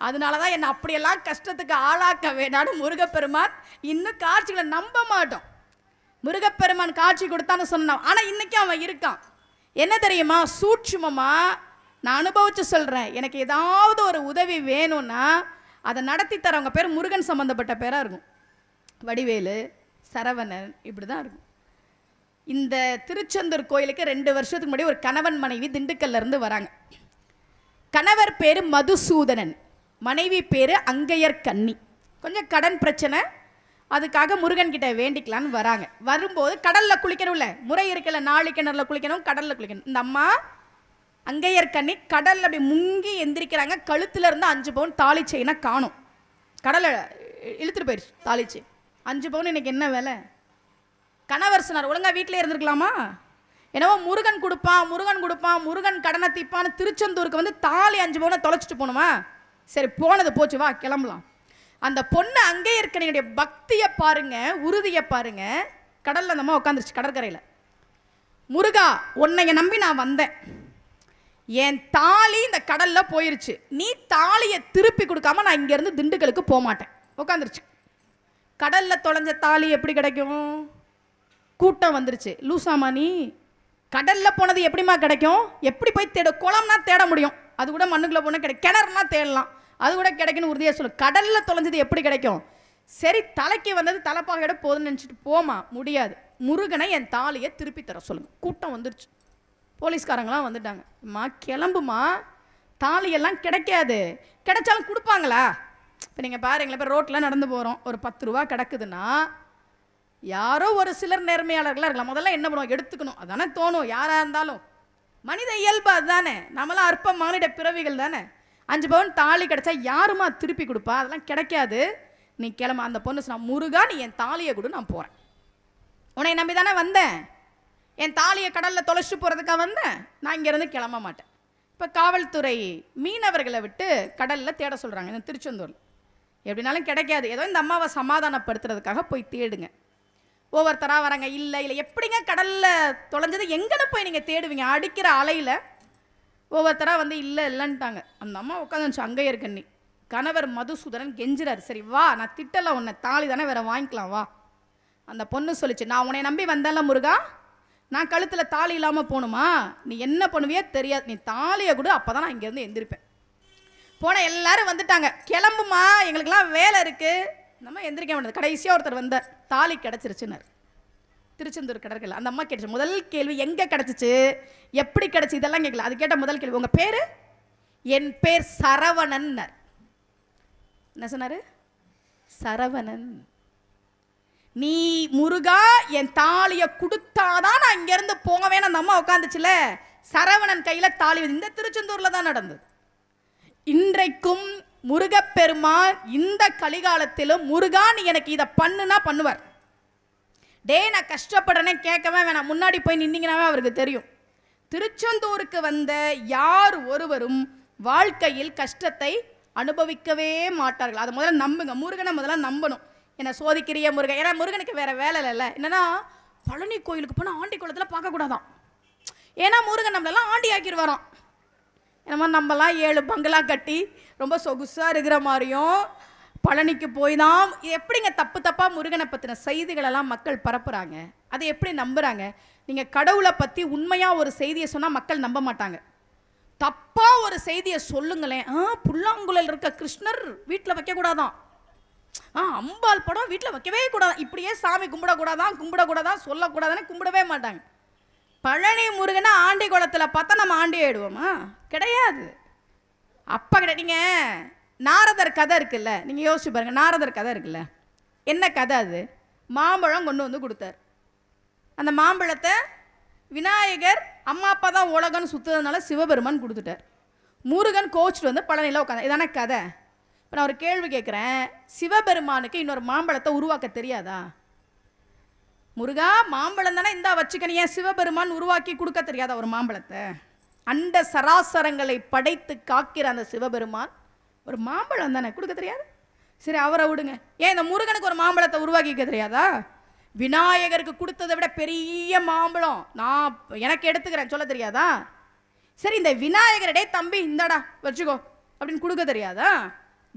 அதனால தான் என்னை அப்படியெல்லாம் கஷ்டத்துக்கு ஆளாக்க வேணாலும் முருகப்பெருமான் இன்னும் காட்சிகளை நம்ப மாட்டோம் முருகப்பெருமான் காட்சி கொடுத்தான்னு சொன்னான் ஆனால் இன்றைக்கி அவன் இருக்கான் என்ன தெரியுமா சூட்சுமமாக நான் அனுபவித்து சொல்கிறேன் எனக்கு ஏதாவது ஒரு உதவி வேணும்னா அதை நடத்தி தரவங்க பேர் முருகன் சம்மந்தப்பட்ட பேராக இருக்கும் வடிவேலு சரவணன் இப்படி தான் இருக்கும் இந்த திருச்செந்தூர் கோயிலுக்கு ரெண்டு வருஷத்துக்கு முன்னாடி ஒரு கணவன் மனைவி திண்டுக்கல்லேருந்து வராங்க கணவர் பேர் மதுசூதனன் மனைவி பேர் அங்கையர் கன்னி கொஞ்சம் கடன் பிரச்சனை அதுக்காக முருகன் கிட்ட வேண்டிக்கலான்னு வராங்க வரும்போது கடலில் குளிக்கணும்ல முறை இருக்கல நாளை கிணறுல குளிக்கணும் கடலில் குளிக்கணும் இந்த அம்மா அங்கையர் கண்ணி கடலில் அப்படி முங்கி எந்திரிக்கிறாங்க கழுத்தில் இருந்து அஞ்சு பவுன் தாலி காணும் கடலை இழுத்துட்டு போயிடுச்சு தாளிச்சை அஞ்சு பவுன் எனக்கு என்ன வேலை கணவர் சொன்னார் ஒழுங்காக வீட்டிலே இருந்திருக்கலாமா என்னவோ முருகன் கொடுப்பான் முருகன் கொடுப்பான் முருகன் கடனை திப்பான்னு திருச்செந்தூருக்கு வந்து தாலி அஞ்சு பவுனை தொலைச்சிட்டு போகணுமா சரி போனது போச்சு வா கிளம்பலாம் அந்த பொண்ணு அங்கே இருக்க என்னுடைய பக்தியை பாருங்க உறுதியை பாருங்க கடலில் அந்தம்மா உட்காந்துருச்சு கடற்கரையில் முருகா உன்னைய நம்பி நான் வந்தேன் என் தாலி இந்த கடலில் போயிருச்சு நீ தாலியை திருப்பி கொடுக்காம நான் இங்கேருந்து திண்டுக்கலுக்கு போகமாட்டேன் உட்காந்துருச்சு கடலில் தொலைஞ்ச தாலி எப்படி கிடைக்கும் கூட்டம் வந்துருச்சு லூசாமா நீ கடலில் போனது எப்படிமா கிடைக்கும் எப்படி போய் தேட குளம்னா தேட முடியும் அது கூட மண்ணுக்குள்ளே போனால் கிடைக்கும் கிணறுனா தேடலாம் அது கூட கிடைக்குன்னு உறுதியாக சொல்லு கடலில் தொலைஞ்சது எப்படி கிடைக்கும் சரி தலைக்கு வந்தது தலைப்பாகையோட போதும்னு நினச்சிட்டு போமா முடியாது முருகனை என் தாலியை திருப்பி தர சொல்லுங்கள் கூட்டம் வந்துருச்சு போலீஸ்காரங்களாம் வந்துட்டாங்க அம்மா கிளம்புமா தாலியெல்லாம் கிடைக்காது கிடைச்சாலும் கொடுப்பாங்களா இப்போ நீங்கள் பாருங்களேன் இப்போ ரோட்டில் நடந்து போகிறோம் ஒரு பத்து ரூபா கிடக்குதுன்னா யாரோ ஒரு சிலர் நேர்மையாளர்களாக இருக்கலாம் முதல்ல என்ன பண்ணுவோம் எடுத்துக்கணும் அதானே தோணும் யாராக இருந்தாலும் மனித இயல்பு அதுதானே நம்மளாம் அற்ப மானிட பிறவிகள் தானே அஞ்சு பவுன் தாலி கிடச்சா யாருமா திருப்பி கொடுப்பா அதெல்லாம் கிடைக்காது நீ கிளம்ப அந்த பொண்ணு சொன்னா முருகா நீ என் தாலியை கொடு நான் போகிறேன் உன்னை நம்பி தானே வந்தேன் என் தாலியை கடலில் தொலைச்சிட்டு போகிறதுக்காக வந்தேன் நான் இங்கேருந்து கிளம்ப மாட்டேன் இப்போ காவல்துறை மீனவர்களை விட்டு கடலில் தேட சொல்கிறாங்க இந்த திருச்செந்தூரில் எப்படினாலும் கிடைக்காது ஏதோ இந்த அம்மாவை சமாதானப்படுத்துறதுக்காக போய் தேடுங்க ஒவ்வொருத்தராக வராங்க இல்லை இல்லை எப்படிங்க கடலில் தொலைஞ்சது எங்கன்னு போய் நீங்கள் தேடுவீங்க அடிக்கிற அலையில் ஒவ்வொருத்தராக வந்து இல்லை இல்லைன்ட்டாங்க அந்த அம்மா உட்காந்துச்சு அங்கேயே இருக்கண்ணி கணவர் மதுசூதரன் கெஞ்சுறாரு சரி வா நான் திட்டலை உன்னை தாலி தானே வேற வாங்கிக்கலாம் வா அந்த பொண்ணு சொல்லிச்சு நான் உன்னை நம்பி வந்தேன்ல முருகா நான் கழுத்தில் தாலி இல்லாமல் போகணுமா நீ என்ன பண்ணுவியோ தெரியாது நீ தாலியை கூட அப்போ தான் நான் இங்கேருந்து எந்திருப்பேன் போன எல்லாரும் வந்துட்டாங்க கிளம்புமா எங்களுக்கெல்லாம் வேலை இருக்குது நம்ம எந்திரிக்க வேண்டியது கடைசியாக ஒருத்தர் வந்தார் தாலி கிடச்சிருச்சுன்னார் திருச்செந்தூர் கடற்கரை அந்த அம்மா கேட்டுச்சு முதல் கேள்வி எங்கே கிடச்சிச்சு எப்படி கிடச்சி இதெல்லாம் கேட்கல அது கேட்ட முதல் கேள்வி உங்கள் பேர் என் பேர் சரவணன் என்ன சொன்னார் சரவணன் நீ முருகா என் தாலியை கொடுத்தாதான் நான் இங்கேருந்து போவேன் அந்த அம்மா உட்காந்துச்சுல சரவணன் கையில் தாலி இந்த திருச்செந்தூரில் தான் நடந்தது இன்றைக்கும் முருகப்பெருமான் இந்த கலிகாலத்திலும் முருகா நீ எனக்கு இதை பண்ணுனா பண்ணுவார் டே நான் கஷ்டப்படுறேன்னு கேட்கவே வேணாம் முன்னாடி போய் நின்னீங்கனாவே அவருக்கு தெரியும் திருச்செந்தூருக்கு வந்த யார் ஒருவரும் வாழ்க்கையில் கஷ்டத்தை அனுபவிக்கவே மாட்டார்கள் அதை முதல்ல நம்புங்க முருகனை முதல்ல நம்பணும் என்னை சோதிக்கிறிய முருகன் ஏன்னா முருகனுக்கு வேறு வேலை இல்லை என்னென்னா பழனி கோயிலுக்கு போனால் ஆண்டி குளத்தில் பார்க்கக்கூடாதான் ஏன்னா முருகன் நம்மளெல்லாம் ஆண்டி ஆக்கிடுவாரான் என்னமோ நம்மலாம் ஏழு பங்களா கட்டி ரொம்ப சொகுசாக இருக்கிற மாதிரியும் பழனிக்கு போய் தான் எப்படிங்க தப்பு தப்பாக முருகனை பற்றின செய்திகளெல்லாம் மக்கள் பரப்புகிறாங்க அதை எப்படி நம்புகிறாங்க நீங்கள் கடவுளை பற்றி உண்மையாக ஒரு செய்தியை சொன்னால் மக்கள் நம்ப மாட்டாங்க தப்பாக ஒரு செய்தியை சொல்லுங்களேன் ஆ புல்லாங்குழல் இருக்க கிருஷ்ணர் வீட்டில் வைக்கக்கூடாதான் ஆ அம்பாள் படம் வீட்டில் வைக்கவே கூடாது இப்படியே சாமி கும்பிடக்கூடாதான் கும்பிடக்கூடாதான் சொல்லக்கூடாதுன்னு கும்பிடவே மாட்டாங்க பழனி முருகனை ஆண்டி குளத்தில் பார்த்தா நம்ம ஆண்டி ஆயிடுவோமா கிடையாது அப்போ கிடையாதுங்க நாரதர் கதை இருக்குல்ல நீங்கள் யோசிச்சு பாருங்கள் நாரதர் கதை இருக்குல்ல என்ன கதை அது மாம்பழம் கொண்டு வந்து கொடுத்தார் அந்த மாம்பழத்தை விநாயகர் அம்மா அப்பா தான் உலகம்னு சுற்றுறதுனால சிவபெருமான் கொடுத்துட்டார் முருகன் கோச்சிட்டு வந்து பழனியில் உட்காந்து இதான கதை இப்போ நான் ஒரு கேள்வி கேட்குறேன் சிவபெருமானுக்கு இன்னொரு மாம்பழத்தை உருவாக்க தெரியாதா முருகா மாம்பழம் தானே இந்தா வச்சுக்கணும் ஏன் சிவபெருமான் உருவாக்கி கொடுக்க தெரியாதா ஒரு மாம்பழத்தை அண்ட சராசரங்களை படைத்து காக்கிற அந்த சிவபெருமான் ஒரு மாம்பழம் தானே கொடுக்க தெரியாது சரி அவரை விடுங்க ஏன் இந்த முருகனுக்கு ஒரு மாம்பழத்தை உருவாக்கிக்க தெரியாதா விநாயகருக்கு கொடுத்ததை விட பெரிய மாம்பழம் நான் எனக்கு எடுத்துக்கிறேன் சொல்ல தெரியாதா சரி இந்த விநாயகரடே தம்பி இந்தாடா வச்சுக்கோ அப்படின்னு கொடுக்க தெரியாதா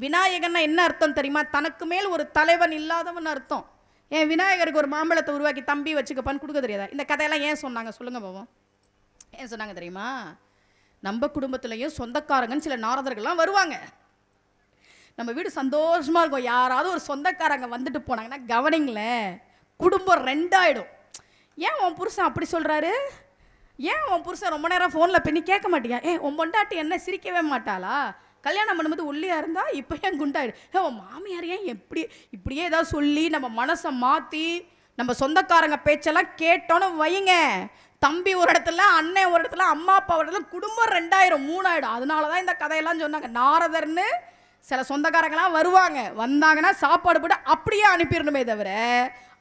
விநாயகர்னா என்ன அர்த்தம் தெரியுமா தனக்கு மேல் ஒரு தலைவன் இல்லாதவன் அர்த்தம் ஏன் விநாயகருக்கு ஒரு மாம்பழத்தை உருவாக்கி தம்பி வச்சுக்கப்பான்னு கொடுக்க தெரியாதா இந்த கதையெல்லாம் ஏன் சொன்னாங்க சொல்லுங்கள் போவோம் ஏன் சொன்னாங்க தெரியுமா நம்ம குடும்பத்துலேயும் சொந்தக்காரங்கன்னு சில நாரதர்கள்லாம் வருவாங்க நம்ம வீடு சந்தோஷமாக இருக்கும் யாராவது ஒரு சொந்தக்காரங்க வந்துட்டு போனாங்கன்னா கவனிங்களேன் குடும்பம் ரெண்டாயிடும் ஏன் உன் புருஷன் அப்படி சொல்கிறாரு ஏன் உன் புருஷன் ரொம்ப நேரம் ஃபோனில் பின்னி கேட்க மாட்டியா ஏ உன் பொண்டாட்டி என்ன சிரிக்கவே மாட்டாளா கல்யாணம் பண்ணும்போது ஒல்லியாக இருந்தால் இப்போ ஏன் குண்டாயிடும் ஏ உன் மாமியார் ஏன் எப்படி இப்படியே ஏதாவது சொல்லி நம்ம மனசை மாற்றி நம்ம சொந்தக்காரங்க பேச்செல்லாம் கேட்டோன்னு வையுங்க தம்பி ஒரு இடத்துல அண்ணன் ஒரு இடத்துல அம்மா அப்பா ஒரு இடத்துல குடும்பம் ரெண்டாயிரம் மூணாயிடும் அதனால தான் இந்த கதையெல்லாம் சொன்னாங்க நாரதர்னு சில சொந்தக்காரங்களாம் வருவாங்க வந்தாங்கன்னா சாப்பாடு போட்டு அப்படியே அனுப்பிடணுமே தவிர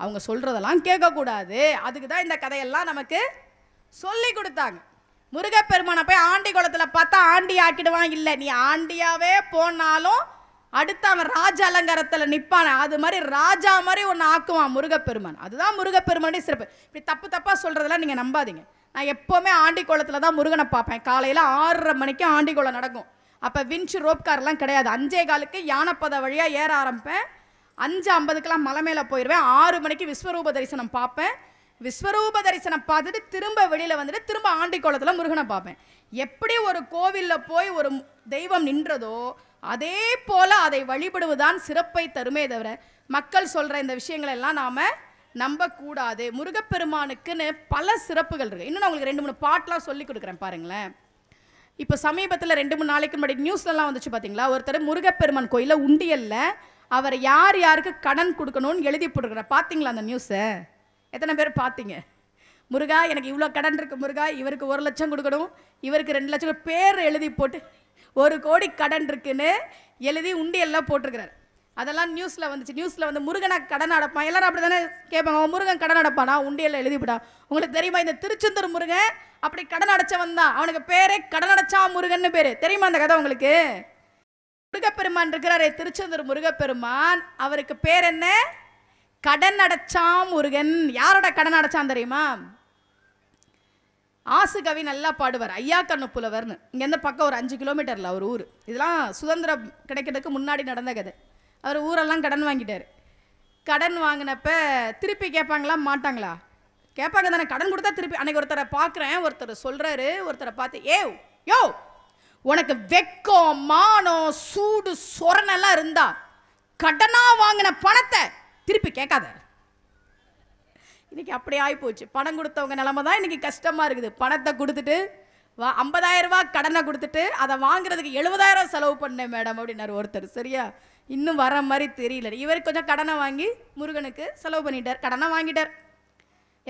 அவங்க சொல்கிறதெல்லாம் கேட்கக்கூடாது அதுக்கு தான் இந்த கதையெல்லாம் நமக்கு சொல்லி கொடுத்தாங்க முருகப்பெருமானை போய் ஆண்டி குளத்தில் பார்த்தா ஆண்டி ஆக்கிடுவான் இல்லை நீ ஆண்டியாவே போனாலும் அடுத்து அவன் ராஜ அலங்காரத்தில் நிற்பான அது மாதிரி ராஜா மாதிரி ஒன்று ஆக்குவான் முருகப்பெருமான் அதுதான் முருகப்பெருமானே சிறப்பு இப்படி தப்பு தப்பாக சொல்கிறதெல்லாம் நீங்கள் நம்பாதீங்க நான் எப்போவுமே ஆண்டி குளத்தில் தான் முருகனை பார்ப்பேன் காலையில் ஆறரை மணிக்கு ஆண்டி குளம் நடக்கும் அப்போ வின்ச்சு ரோப் கார்லாம் கிடையாது அஞ்சே காலுக்கு யானைப்பதை வழியாக ஏற ஆரம்பிப்பேன் அஞ்சு ஐம்பதுக்கெலாம் மலை மேலே போயிடுவேன் ஆறு மணிக்கு விஸ்வரூப தரிசனம் பார்ப்பேன் விஸ்வரூப தரிசனம் பார்த்துட்டு திரும்ப வெளியில் வந்துட்டு திரும்ப ஆண்டிக்கோளத்தில் முருகனை பார்ப்பேன் எப்படி ஒரு கோவிலில் போய் ஒரு தெய்வம் நின்றதோ அதே போல் அதை வழிபடுவதுதான் சிறப்பை தருமே தவிர மக்கள் சொல்கிற இந்த எல்லாம் நாம் நம்பக்கூடாது முருகப்பெருமானுக்குன்னு பல சிறப்புகள் இருக்குது இன்னும் நான் உங்களுக்கு ரெண்டு மூணு பாட்டெலாம் சொல்லி கொடுக்குறேன் பாருங்களேன் இப்போ சமீபத்தில் ரெண்டு மூணு நாளைக்கு முன்னாடி நியூஸ்லலாம் வந்துச்சு பார்த்தீங்களா ஒருத்தர் முருகப்பெருமான் கோயிலில் உண்டியல்ல அவர் யார் யாருக்கு கடன் கொடுக்கணும்னு எழுதி போட்டுருக்குற பார்த்தீங்களா அந்த நியூஸை எத்தனை பேர் பார்த்தீங்க முருகா எனக்கு இவ்வளோ கடன் இருக்குது முருகா இவருக்கு ஒரு லட்சம் கொடுக்கணும் இவருக்கு ரெண்டு லட்சம் பேர் எழுதி போட்டு ஒரு கோடி கடன் இருக்குன்னு எழுதி உண்டியெல்லாம் போட்டிருக்கிறார் அதெல்லாம் நியூஸில் வந்துச்சு நியூஸில் வந்து முருகனை கடன் அடைப்பான் எல்லாரும் அப்படி தானே கேட்பாங்க முருகன் கடன் அடைப்பானா உண்டியலில் எழுதிவிட்டான் உங்களுக்கு தெரியுமா இந்த திருச்செந்தூர் முருகன் அப்படி கடன் அடைச்சவன் தான் அவனுக்கு பேரே கடன் அடைச்சா முருகன்னு பேர் தெரியுமா அந்த கதை உங்களுக்கு முருகப்பெருமான் இருக்கிறாரே திருச்செந்தூர் முருகப்பெருமான் அவருக்கு பேர் என்ன கடன் அடைச்சா முருகன் யாரோட கடன் அடைச்சான் தெரியுமா ஆசுகவி நல்லா பாடுவார் ஐயா கண்ணு புலவர்னு இங்கேருந்து பக்கம் ஒரு அஞ்சு கிலோமீட்டரில் அவர் ஊர் இதெல்லாம் சுதந்திரம் கிடைக்கிறதுக்கு முன்னாடி நடந்த கதை அவர் ஊரெல்லாம் கடன் வாங்கிட்டார் கடன் வாங்கினப்ப திருப்பி கேட்பாங்களா மாட்டாங்களா கேட்பாங்க தானே கடன் கொடுத்தா திருப்பி அன்னைக்கு ஒருத்தரை பார்க்குறேன் ஒருத்தர் சொல்கிறாரு ஒருத்தரை பார்த்து ஏ யோ உனக்கு வெக்கம் மானம் சூடு சொரணெல்லாம் இருந்தா கடனாக வாங்கின பணத்தை திருப்பி கேட்காத இன்றைக்கி அப்படி ஆகிப்போச்சு பணம் கொடுத்தவங்க நிலமை தான் இன்றைக்கி கஷ்டமாக இருக்குது பணத்தை கொடுத்துட்டு வா ஐம்பதாயிரம் ரூபா கடனை கொடுத்துட்டு அதை வாங்குறதுக்கு எழுபதாயிரம் செலவு பண்ணேன் மேடம் அப்படின்னாரு ஒருத்தர் சரியா இன்னும் வர மாதிரி தெரியல இவர் கொஞ்சம் கடனை வாங்கி முருகனுக்கு செலவு பண்ணிட்டார் கடனை வாங்கிட்டார்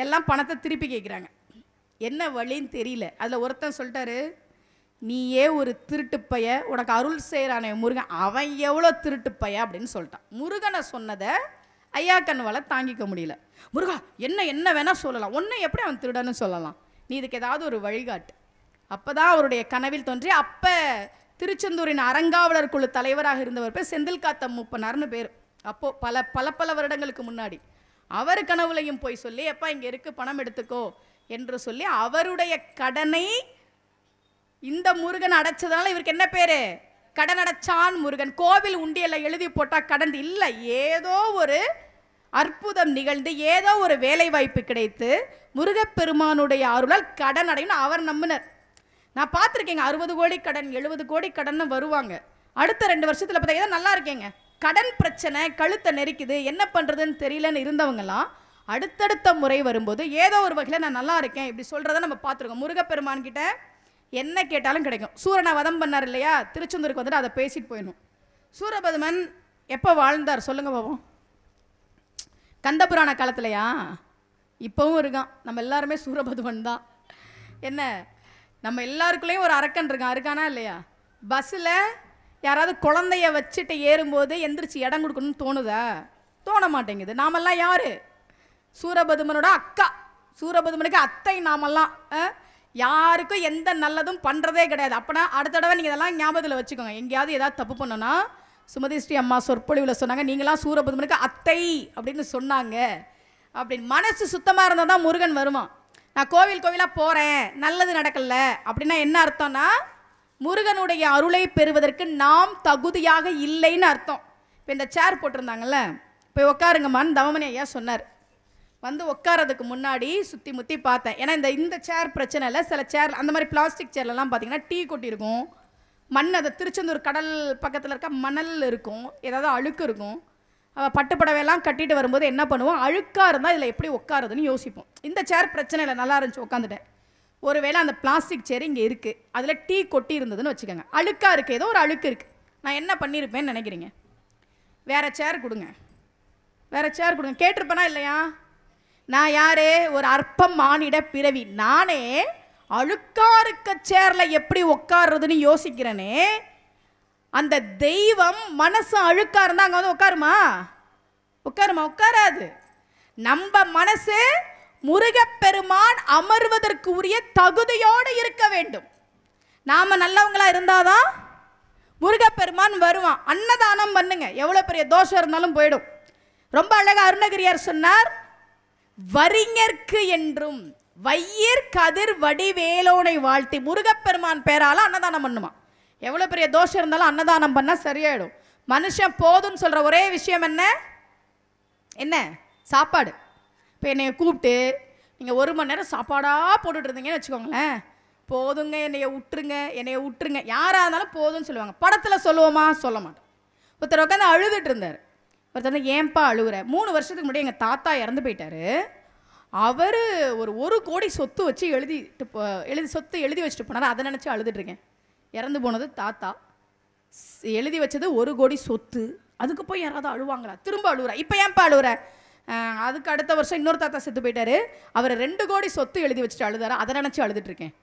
எல்லாம் பணத்தை திருப்பி கேட்குறாங்க என்ன வழின்னு தெரியல அதில் ஒருத்தன் சொல்லிட்டாரு நீயே ஒரு திருட்டுப்பைய உனக்கு அருள் செய்கிறானே முருகன் அவன் எவ்வளோ திருட்டுப்பைய அப்படின்னு சொல்லிட்டான் முருகனை சொன்னதை ஐயா கண்ணுவால் தாங்கிக்க முடியல முருகா என்ன என்ன வேணால் சொல்லலாம் ஒன்றை எப்படி அவன் திருடன்னு சொல்லலாம் நீ இதுக்கு ஏதாவது ஒரு வழிகாட்டு அப்போ தான் அவருடைய கனவில் தோன்றி அப்போ திருச்செந்தூரின் அறங்காவலர் குழு தலைவராக இருந்தவர் பேர் செந்தில் காத்த மூப்பனார்னு பேர் அப்போது பல பல பல வருடங்களுக்கு முன்னாடி அவர் கனவுலையும் போய் சொல்லி எப்பா இங்கே இருக்கு பணம் எடுத்துக்கோ என்று சொல்லி அவருடைய கடனை இந்த முருகன் அடைச்சதுனால இவருக்கு என்ன பேரு கடன் அடைச்சான் முருகன் கோவில் உண்டியல்ல எழுதி போட்டால் கடன் இல்லை ஏதோ ஒரு அற்புதம் நிகழ்ந்து ஏதோ ஒரு வேலை வாய்ப்பு கிடைத்து முருகப்பெருமானுடைய அருளால் கடன் அடையும் அவர் நம்பினர் நான் பார்த்துருக்கேங்க அறுபது கோடி கடன் எழுபது கோடி கடன் வருவாங்க அடுத்த ரெண்டு வருஷத்தில் பார்த்தீங்கன்னா நல்லா இருக்கேங்க கடன் பிரச்சனை கழுத்தை நெரிக்குது என்ன பண்ணுறதுன்னு தெரியலன்னு இருந்தவங்கலாம் அடுத்தடுத்த முறை வரும்போது ஏதோ ஒரு வகையில் நான் நல்லா இருக்கேன் இப்படி சொல்கிறத நம்ம பார்த்துருக்கோம் முருகப்பெருமான் கிட்ட என்ன கேட்டாலும் கிடைக்கும் சூரனை வதம் பண்ணார் இல்லையா திருச்செந்தூருக்கு வந்துட்டு அதை பேசிட்டு போயிடணும் சூரபதுமன் எப்போ வாழ்ந்தார் சொல்லுங்கள் பாவம் கந்தபுராண காலத்துலையா இப்போவும் இருக்கான் நம்ம எல்லாருமே சூரபதுமன் தான் என்ன நம்ம எல்லாருக்குள்ளேயும் ஒரு அரக்கன் இருக்கான் இருக்கானா இல்லையா பஸ்ஸில் யாராவது குழந்தைய வச்சுட்டு ஏறும்போது எந்திரிச்சு இடம் கொடுக்கணும்னு தோணுதா தோண மாட்டேங்குது நாமெல்லாம் யார் சூரபதுமனோட அக்கா சூரபதுமனுக்கு அத்தை நாமெல்லாம் யாருக்கும் எந்த நல்லதும் பண்ணுறதே கிடையாது அப்போனா அடுத்த தடவை நீங்கள் இதெல்லாம் ஞாபகத்தில் வச்சுக்கோங்க எங்கேயாவது ஏதாவது தப்பு பண்ணோன்னா ஸ்ரீ அம்மா சொற்பொழிவில் சொன்னாங்க நீங்களாம் சூரபதுமனுக்கு அத்தை அப்படின்னு சொன்னாங்க அப்படின்னு மனசு சுத்தமாக இருந்தால் தான் முருகன் வருவான் நான் கோவில் கோவிலாக போகிறேன் நல்லது நடக்கல அப்படின்னா என்ன அர்த்தம்னா முருகனுடைய அருளை பெறுவதற்கு நாம் தகுதியாக இல்லைன்னு அர்த்தம் இப்போ இந்த சேர் போட்டிருந்தாங்கல்ல போய் உட்காருங்கம்மான்னு தவமணி ஐயா சொன்னார் வந்து உட்காரதுக்கு முன்னாடி சுற்றி முற்றி பார்த்தேன் ஏன்னா இந்த இந்த சேர் பிரச்சனை இல்லை சில சேர் அந்த மாதிரி பிளாஸ்டிக் சேர்லலாம் பார்த்தீங்கன்னா டீ கொட்டியிருக்கும் மண் அதை திருச்செந்தூர் கடல் பக்கத்தில் இருக்க மணல் இருக்கும் ஏதாவது அழுக்கு இருக்கும் பட்டுப்படவையெல்லாம் கட்டிட்டு வரும்போது என்ன பண்ணுவோம் அழுக்காக இருந்தால் இதில் எப்படி உட்காருதுன்னு யோசிப்போம் இந்த சேர் பிரச்சனை இல்லை நல்லா இருந்துச்சு உட்காந்துட்டேன் ஒருவேளை அந்த பிளாஸ்டிக் சேர் இங்கே இருக்குது அதில் டீ கொட்டி இருந்ததுன்னு வச்சுக்கோங்க அழுக்காக இருக்குது ஏதோ ஒரு அழுக்கு இருக்குது நான் என்ன பண்ணியிருப்பேன்னு நினைக்கிறீங்க வேறு சேர் கொடுங்க வேறு சேர் கொடுங்க கேட்டிருப்பேனா இல்லையா நான் யார் ஒரு அற்பம் மானிட பிறவி நானே அழுக்காக இருக்க சேரில் எப்படி உட்காருறதுன்னு யோசிக்கிறேனே அந்த தெய்வம் மனசு அழுக்காக இருந்தால் அங்கே வந்து உட்காருமா உட்காருமா உட்காராது நம்ம மனசு முருகப்பெருமான் அமர்வதற்கு உரிய தகுதியோடு இருக்க வேண்டும் நாம் நல்லவங்களாக இருந்தாதான் முருகப்பெருமான் வருவான் அன்னதானம் பண்ணுங்க எவ்வளோ பெரிய தோஷம் இருந்தாலும் போயிடும் ரொம்ப அழகாக அருணகிரியார் சொன்னார் வரிஞர்க்கு என்றும் வையர் கதிர் வடிவேலோனை வாழ்த்தி முருகப்பெருமான் பேரால அன்னதானம் பண்ணுமா எவ்வளோ பெரிய தோஷம் இருந்தாலும் அன்னதானம் பண்ணால் சரியாயிடும் மனுஷன் போதும்னு சொல்கிற ஒரே விஷயம் என்ன என்ன சாப்பாடு இப்போ என்னை கூப்பிட்டு நீங்கள் ஒரு மணி நேரம் சாப்பாடாக போட்டுட்டு இருந்தீங்கன்னு வச்சுக்கோங்களேன் போதுங்க என்னைய விட்டுருங்க என்னைய விட்டுருங்க யாராக இருந்தாலும் போதும்னு சொல்லுவாங்க படத்தில் சொல்லுவோமா சொல்ல மாட்டோம் ஒருத்தர் உட்காந்து அழுதுட்டு இருந்தார் ஒருத்தர் ஏன்பா அழுகுற மூணு வருஷத்துக்கு முன்னாடி எங்கள் தாத்தா இறந்து போயிட்டார் அவர் ஒரு ஒரு கோடி சொத்து வச்சு எழுதிட்டு எழுதி சொத்து எழுதி வச்சுட்டு போனார் அதை நினச்சி அழுதுட்டுருக்கேன் இறந்து போனது தாத்தா எழுதி வச்சது ஒரு கோடி சொத்து அதுக்கு போய் யாராவது அழுவாங்களா திரும்ப அழுவுற இப்போ ஏன்ப்பா அழுவுற அதுக்கு அடுத்த வருஷம் இன்னொரு தாத்தா செத்து போயிட்டாரு அவர் ரெண்டு கோடி சொத்து எழுதி வச்சுட்டு அழுதாரா அதை நினச்சி அழுதுட்டுருக்கேன்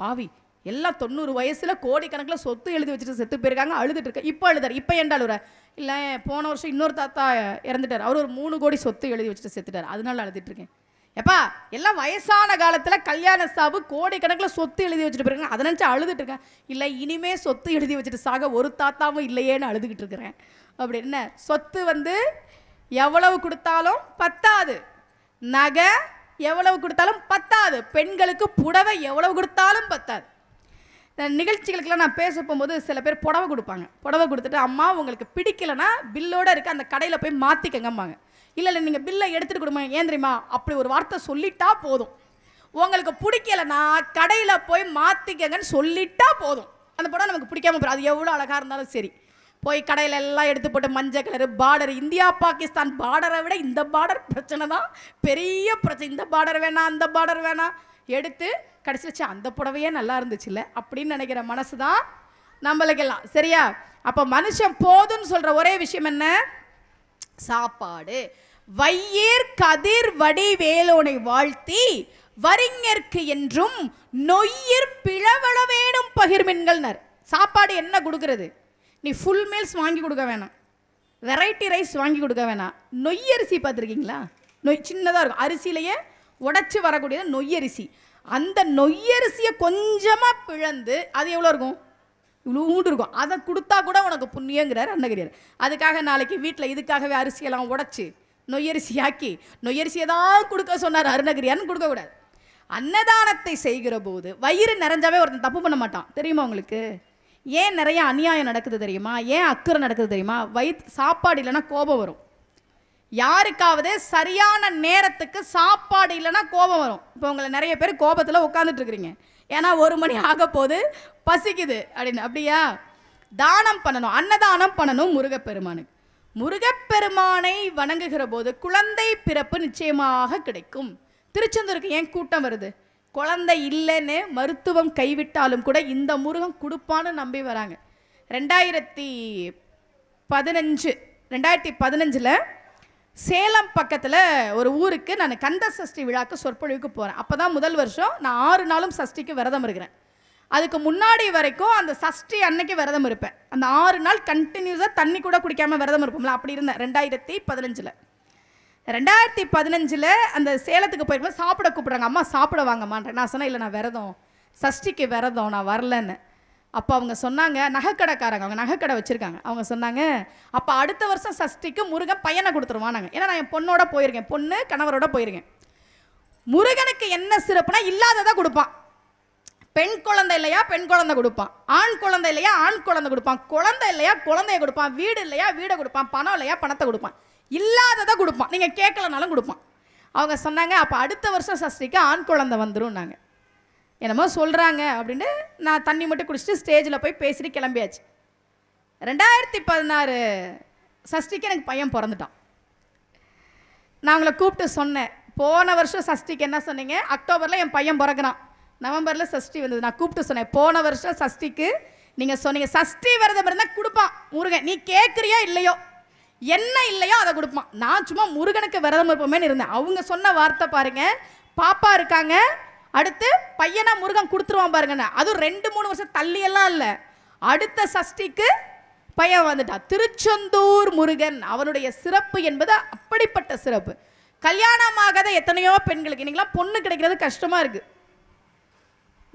பாவி எல்லாம் தொண்ணூறு வயசில் கோடிக்கணக்கில் சொத்து எழுதி வச்சுட்டு செத்து போயிருக்காங்க அழுதுட்டுருக்கேன் இப்போ அழுதார் இப்போ ஏன் அழுற இல்லை போன வருஷம் இன்னொரு தாத்தா இறந்துட்டார் அவர் ஒரு மூணு கோடி சொத்து எழுதி வச்சுட்டு செத்துட்டார் அதனால அழுதுட்டுருக்கேன் எப்பா எல்லாம் வயசான காலத்தில் கல்யாண சாவு கோடிக்கணக்கில் சொத்து எழுதி வச்சுட்டு போயிருக்கேன் அதை நினச்சி அழுதுட்டு இருக்கேன் இல்லை இனிமே சொத்து எழுதி வச்சுட்டு சாக ஒரு தாத்தாவும் இல்லையேன்னு அழுதுகிட்டு இருக்கிறேன் அப்படி என்ன சொத்து வந்து எவ்வளவு கொடுத்தாலும் பத்தாது நகை எவ்வளவு கொடுத்தாலும் பத்தாது பெண்களுக்கு புடவை எவ்வளவு கொடுத்தாலும் பத்தாது நிகழ்ச்சிகளுக்கெல்லாம் நான் பேச போகும்போது சில பேர் புடவை கொடுப்பாங்க புடவை கொடுத்துட்டு அம்மா உங்களுக்கு பிடிக்கலைன்னா பில்லோடு இருக்க அந்த கடையில் போய் மாற்றிக்கங்கம்பாங்க இல்லை இல்லை நீங்கள் பில்லை எடுத்துகிட்டு கொடுமா ஏன் தெரியுமா அப்படி ஒரு வார்த்தை சொல்லிட்டா போதும் உங்களுக்கு பிடிக்கலைன்னா கடையில் போய் மாற்றிக்கங்கன்னு சொல்லிட்டா போதும் அந்த படம் நமக்கு பிடிக்காம போகிறோம் அது எவ்வளோ அழகாக இருந்தாலும் சரி போய் கடையில் எல்லாம் எடுத்து போட்டு மஞ்சள் கலர் பார்டர் இந்தியா பாகிஸ்தான் பார்டரை விட இந்த பார்டர் பிரச்சனை தான் பெரிய பிரச்சனை இந்த பார்டர் வேணாம் அந்த பார்டர் வேணாம் எடுத்து கடைசி வச்சு அந்த புடவையே நல்லா இருந்துச்சுல்ல அப்படின்னு நினைக்கிற மனசு தான் நம்மளுக்கெல்லாம் சரியா அப்போ மனுஷன் போதும்னு சொல்கிற ஒரே விஷயம் என்ன சாப்பாடு வையேர் கதிர் வடி வேலோனை வாழ்த்தி வரிஞர்க்கு என்றும் நொய்யிற் பிளவள வேணும் பகிர்மின்கள்னர் சாப்பாடு என்ன கொடுக்கறது நீ ஃபுல் மீல்ஸ் வாங்கி கொடுக்க வேணாம் வெரைட்டி ரைஸ் வாங்கி கொடுக்க வேணாம் நொய்யரிசி பார்த்துருக்கீங்களா நொய் சின்னதாக இருக்கும் அரிசியிலையே உடச்சி வரக்கூடியது நொய்யரிசி அந்த நொய்யரிசியை கொஞ்சமாக பிழந்து அது எவ்வளோ இருக்கும் இவ்வளோண்டு இருக்கும் அதை கொடுத்தா கூட உனக்கு புண்ணியங்கிறார் அன்னகிரியார் அதுக்காக நாளைக்கு வீட்டில் இதுக்காகவே அரிசியெல்லாம் உடச்சி நொய்யரிசியாக்கி நொய்யரிசியை தான் கொடுக்க சொன்னார் அருணகிரியான்னு கொடுக்கக்கூடாது அன்னதானத்தை செய்கிற போது வயிறு நிறைஞ்சாவே ஒருத்தன் தப்பு பண்ண மாட்டான் தெரியுமா உங்களுக்கு ஏன் நிறைய அநியாயம் நடக்குது தெரியுமா ஏன் அக்கறை நடக்குது தெரியுமா வயிற் சாப்பாடு இல்லைன்னா கோபம் வரும் யாருக்காவது சரியான நேரத்துக்கு சாப்பாடு இல்லைன்னா கோபம் வரும் இப்போ உங்களை நிறைய பேர் கோபத்தில் உட்காந்துட்ருக்குறீங்க ஏன்னா ஒரு மணி ஆக போது பசிக்குது அப்படின்னு அப்படியா தானம் பண்ணணும் அன்னதானம் பண்ணணும் முருகப்பெருமானுக்கு முருகப்பெருமானை வணங்குகிற போது குழந்தை பிறப்பு நிச்சயமாக கிடைக்கும் திருச்செந்தூருக்கு ஏன் கூட்டம் வருது குழந்தை இல்லைன்னு மருத்துவம் கைவிட்டாலும் கூட இந்த முருகன் கொடுப்பான்னு நம்பி வராங்க ரெண்டாயிரத்தி பதினஞ்சு ரெண்டாயிரத்தி பதினஞ்சில் சேலம் பக்கத்தில் ஒரு ஊருக்கு நான் கந்த சஷ்டி விழாக்கு சொற்பொழிவுக்கு போகிறேன் அப்போ தான் முதல் வருஷம் நான் ஆறு நாளும் சஷ்டிக்கு விரதம் இருக்கிறேன் அதுக்கு முன்னாடி வரைக்கும் அந்த சஷ்டி அன்னைக்கு விரதம் இருப்பேன் அந்த ஆறு நாள் கண்டினியூஸாக தண்ணி கூட குடிக்காமல் விரதம் இருப்போம்ல அப்படி இருந்தேன் ரெண்டாயிரத்தி பதினஞ்சில் ரெண்டாயிரத்தி பதினஞ்சில் அந்த சேலத்துக்கு போயிருப்பேன் சாப்பிட கூப்பிட்றாங்க அம்மா சாப்பிட வாங்கம்மான்றேன் நான் சொன்னேன் இல்லை நான் விரதம் சஷ்டிக்கு விரதம் நான் வரலன்னு அப்போ அவங்க சொன்னாங்க நகைக்கடைக்காரங்க அவங்க நகைக்கடை வச்சுருக்காங்க அவங்க சொன்னாங்க அப்போ அடுத்த வருஷம் சஷ்டிக்கு முருகன் பையனை கொடுத்துருவானாங்க ஏன்னா நான் என் பொண்ணோட போயிருக்கேன் பொண்ணு கணவரோட போயிருக்கேன் முருகனுக்கு என்ன சிறப்புனா இல்லாததை கொடுப்பான் பெண் குழந்தை இல்லையா பெண் குழந்தை கொடுப்பான் ஆண் குழந்தை இல்லையா ஆண் குழந்தை கொடுப்பான் குழந்தை இல்லையா குழந்தைய கொடுப்பான் வீடு இல்லையா வீடை கொடுப்பான் பணம் இல்லையா பணத்தை கொடுப்பான் இல்லாததை கொடுப்பான் நீங்கள் கேட்கலனாலும் கொடுப்பான் அவங்க சொன்னாங்க அப்போ அடுத்த வருஷம் சஷ்டிக்கு ஆண் குழந்தை நாங்கள் என்னமோ சொல்கிறாங்க அப்படின்ட்டு நான் தண்ணி மட்டும் குடிச்சிட்டு ஸ்டேஜில் போய் பேசிட்டு கிளம்பியாச்சு ரெண்டாயிரத்தி பதினாறு சஷ்டிக்கு எனக்கு பையன் பிறந்துட்டான் நான் அவங்கள கூப்பிட்டு சொன்னேன் போன வருஷம் சஷ்டிக்கு என்ன சொன்னீங்க அக்டோபரில் என் பையன் பிறகுறான் நவம்பரில் சஷ்டி வந்தது நான் கூப்பிட்டு சொன்னேன் போன வருஷம் சஷ்டிக்கு நீங்கள் சொன்னீங்க சஷ்டி விரதம் இருந்தால் கொடுப்பான் முருகன் நீ கேட்குறியோ இல்லையோ என்ன இல்லையோ அதை கொடுப்பான் நான் சும்மா முருகனுக்கு விரதம் இருப்போமேனு இருந்தேன் அவங்க சொன்ன வார்த்தை பாருங்க பாப்பா இருக்காங்க அடுத்து பையனா முருகன் கொடுத்துருவான் பாருங்கண்ணே அதுவும் ரெண்டு மூணு வருஷம் தள்ளியெல்லாம் இல்லை அடுத்த சஷ்டிக்கு பையன் வந்துட்டான் திருச்செந்தூர் முருகன் அவனுடைய சிறப்பு என்பது அப்படிப்பட்ட சிறப்பு கல்யாணமாகாத எத்தனையோ பெண்களுக்கு இன்னைக்கெல்லாம் பொண்ணு கிடைக்கிறது கஷ்டமாக இருக்குது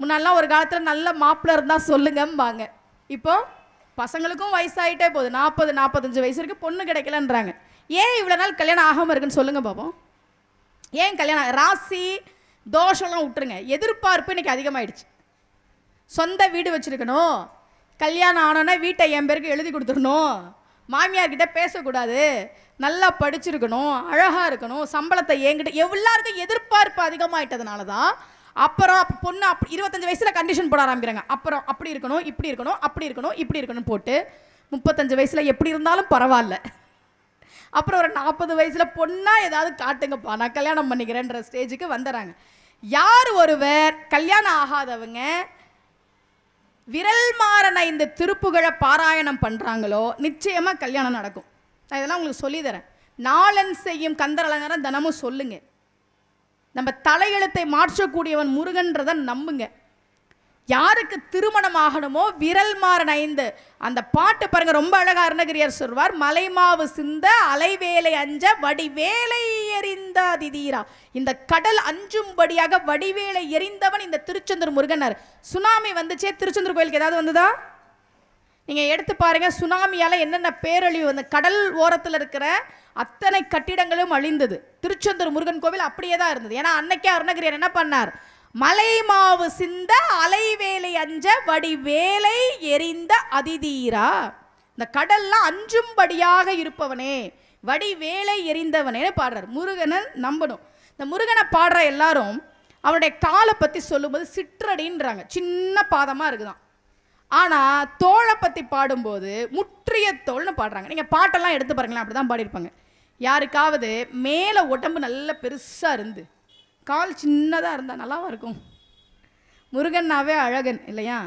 முன்னாடிலாம் ஒரு காலத்தில் நல்ல மாப்பிள்ளை இருந்தால் சொல்லுங்கம்பாங்க இப்போ பசங்களுக்கும் வயசாகிட்டே போகுது நாற்பது நாற்பத்தஞ்சு வயசு இருக்குது பொண்ணு கிடைக்கலன்றாங்க ஏன் இவ்வளோ நாள் கல்யாணம் ஆகாமல் இருக்குன்னு சொல்லுங்கள் பார்ப்போம் ஏன் கல்யாணம் ராசி தோஷம்லாம் விட்டுருங்க எதிர்பார்ப்பு இன்னைக்கு அதிகமாகிடுச்சு சொந்த வீடு வச்சுருக்கணும் கல்யாணம் ஆனோன்னா வீட்டை என் பேருக்கு எழுதி கொடுத்துடணும் மாமியார்கிட்ட பேசக்கூடாது நல்லா படிச்சிருக்கணும் அழகாக இருக்கணும் சம்பளத்தை என்கிட்ட எல்லாருக்கும் எதிர்பார்ப்பு அதிகமாகிட்டதுனால தான் அப்புறம் பொண்ணு அப் இருபத்தஞ்சு வயசில் கண்டிஷன் போட ஆரம்பிக்கிறாங்க அப்புறம் அப்படி இருக்கணும் இப்படி இருக்கணும் அப்படி இருக்கணும் இப்படி இருக்கணும் போட்டு முப்பத்தஞ்சு வயசில் எப்படி இருந்தாலும் பரவாயில்ல அப்புறம் ஒரு நாற்பது வயசில் பொண்ணாக ஏதாவது காட்டுங்கப்பா நான் கல்யாணம் பண்ணிக்கிறேன்ற ஸ்டேஜுக்கு வந்துடுறாங்க யார் ஒருவர் கல்யாணம் ஆகாதவங்க விரல் மாறன இந்த திருப்புகளை பாராயணம் பண்ணுறாங்களோ நிச்சயமாக கல்யாணம் நடக்கும் நான் இதெல்லாம் உங்களுக்கு சொல்லித்தரேன் நாளன் செய்யும் கந்தர் அலங்காரம் தினமும் சொல்லுங்கள் நம்ம தலையெழுத்தை மாற்றக்கூடியவன் முருகன்றதை நம்புங்க யாருக்கு திருமணம் ஆகணுமோ விரல் மாறன் ஐந்து அந்த பாட்டு பாருங்க ரொம்ப அழகா அருணகிரியார் சொல்வார் மலைமாவு சிந்த அலைவேலை அஞ்ச வடிவேலை எறிந்த திதீரா இந்த கடல் அஞ்சும்படியாக வடிவேலை எறிந்தவன் இந்த திருச்செந்தூர் முருகனார் சுனாமி வந்துச்சே திருச்செந்தூர் கோயிலுக்கு ஏதாவது வந்ததா நீங்கள் எடுத்து பாருங்கள் சுனாமியால் என்னென்ன பேரழிவு வந்து கடல் ஓரத்தில் இருக்கிற அத்தனை கட்டிடங்களும் அழிந்தது திருச்செந்தூர் முருகன் கோவில் அப்படியே தான் இருந்தது ஏன்னா அன்னைக்கே அருணகிரியர் என்ன பண்ணார் மலை மாவு சிந்த அலைவேலை அஞ்ச வடிவேலை எரிந்த அதிதீரா இந்த கடல்ல அஞ்சும்படியாக இருப்பவனே வடிவேலை எரிந்தவனே பாடுறார் முருகனை நம்பணும் இந்த முருகனை பாடுற எல்லாரும் அவனுடைய காலை பற்றி சொல்லும்போது சிற்றடின்றாங்க சின்ன பாதமாக இருக்குதான் ஆனால் தோளை பற்றி பாடும்போது முற்றிய தோல்னு பாடுறாங்க நீங்கள் பாட்டெல்லாம் எடுத்து பாருங்களேன் அப்படி தான் பாடியிருப்பாங்க யாருக்காவது மேலே உடம்பு நல்ல பெருசாக இருந்து கால் சின்னதாக இருந்தால் நல்லாவா இருக்கும் முருகன்னாவே அழகன் இல்லையா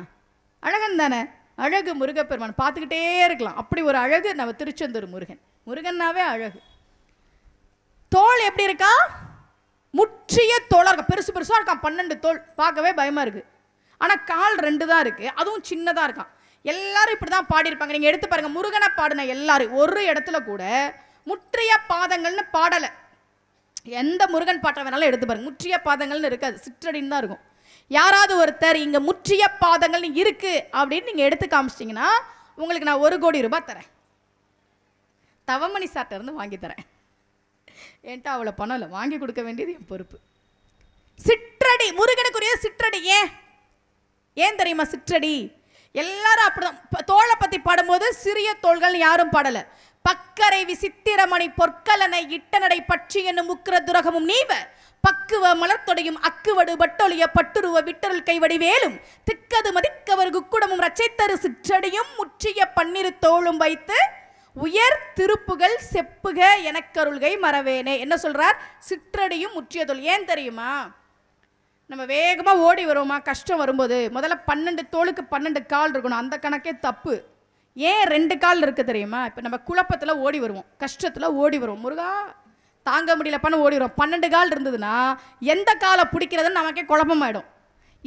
அழகன் தானே அழகு முருகப்பெருமான் பார்த்துக்கிட்டே இருக்கலாம் அப்படி ஒரு அழகு நம்ம திருச்செந்தூர் முருகன் முருகன்னாவே அழகு தோல் எப்படி இருக்கா முற்றிய தோலாக இருக்கா பெருசு பெருசாக இருக்கான் பன்னெண்டு தோல் பார்க்கவே பயமாக இருக்குது ஆனால் கால் ரெண்டு தான் இருக்குது அதுவும் சின்னதாக இருக்கான் எல்லாரும் இப்படி தான் பாடியிருப்பாங்க நீங்கள் எடுத்து பாருங்கள் முருகனை பாடின எல்லாரும் ஒரு இடத்துல கூட முற்றிய பாதங்கள்னு பாடலை எந்த முருகன் பாட்டை வேணாலும் எடுத்து பாருங்க முற்றிய பாதங்கள்னு இருக்காது சிற்றடின்னு தான் இருக்கும் யாராவது ஒருத்தர் இங்கே முற்றிய பாதங்கள்னு இருக்குது அப்படின்னு நீங்கள் எடுத்து காமிச்சிட்டிங்கன்னா உங்களுக்கு நான் ஒரு கோடி ரூபாய் தரேன் தவமணி சார்ட்ட இருந்து வாங்கி தரேன் என்கிட்ட அவ்வளோ பணம் இல்லை வாங்கி கொடுக்க வேண்டியது என் பொறுப்பு சிற்றடி முருகனுக்குரிய சிற்றடி ஏன் ஏன் தெரியுமா சிற்றடி எல்லாரும் அப்படிதான் தோளை பற்றி பாடும்போது சிறிய தோள்கள் யாரும் பாடலை பக்கரை விசித்திரமணி பொற்கலனை இட்டனடை பற்றி என்னும் உக்கிர துரகமும் நீவ பக்குவ மலர்த்தொடையும் அக்குவடு பட்டொழிய பட்டுருவ விட்டருள் கைவடிவேலும் திக்கது மதிக்கவர் குக்குடமும் ரச்சைத்தரு சிற்றடியும் முற்றிய பன்னிரு தோளும் வைத்து உயர் திருப்புகள் செப்புக எனக்கருள்கை மறவேனே என்ன சொல்றார் சிற்றடியும் முற்றிய தோல் ஏன் தெரியுமா நம்ம வேகமாக ஓடி வருவோமா கஷ்டம் வரும்போது முதல்ல பன்னெண்டு தோளுக்கு பன்னெண்டு கால் இருக்கணும் அந்த கணக்கே தப்பு ஏன் ரெண்டு கால் இருக்குது தெரியுமா இப்போ நம்ம குழப்பத்தில் ஓடி வருவோம் கஷ்டத்தில் ஓடி வருவோம் முருகா தாங்க முடியலப்பான்னு ஓடி வருவோம் பன்னெண்டு கால் இருந்ததுன்னா எந்த காலை பிடிக்கிறதுன்னு நமக்கே குழப்பமாயிடும்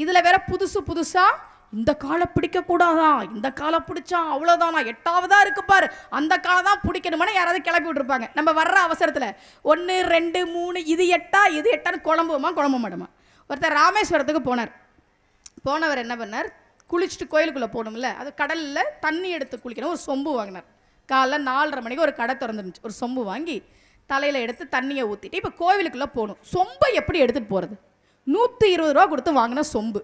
இதில் வேற புதுசு புதுசாக இந்த காலை பிடிக்கக்கூடாதான் இந்த காலை பிடிச்சா அவ்வளோதானா எட்டாவதாக இருக்கு பாரு அந்த காலை தான் பிடிக்கணுமானு யாராவது கிளப்பி விட்டுருப்பாங்க நம்ம வர்ற அவசரத்தில் ஒன்று ரெண்டு மூணு இது எட்டா இது எட்டான்னு குழம்புமா குழம்ப மாட்டோமா ஒருத்தர் ராமேஸ்வரத்துக்கு போனார் போனவர் என்ன பண்ணார் குளிச்சுட்டு கோயிலுக்குள்ளே போகணும்ல அது கடலில் தண்ணி எடுத்து குளிக்கணும் ஒரு சொம்பு வாங்கினார் காலைல நாலரை மணிக்கு ஒரு கடை திறந்துருந்துச்சு ஒரு சொம்பு வாங்கி தலையில் எடுத்து தண்ணியை ஊற்றிட்டு இப்போ கோவிலுக்குள்ளே போகணும் சொம்பை எப்படி எடுத்துகிட்டு போகிறது நூற்றி இருபது ரூபா கொடுத்து வாங்கின சொம்பு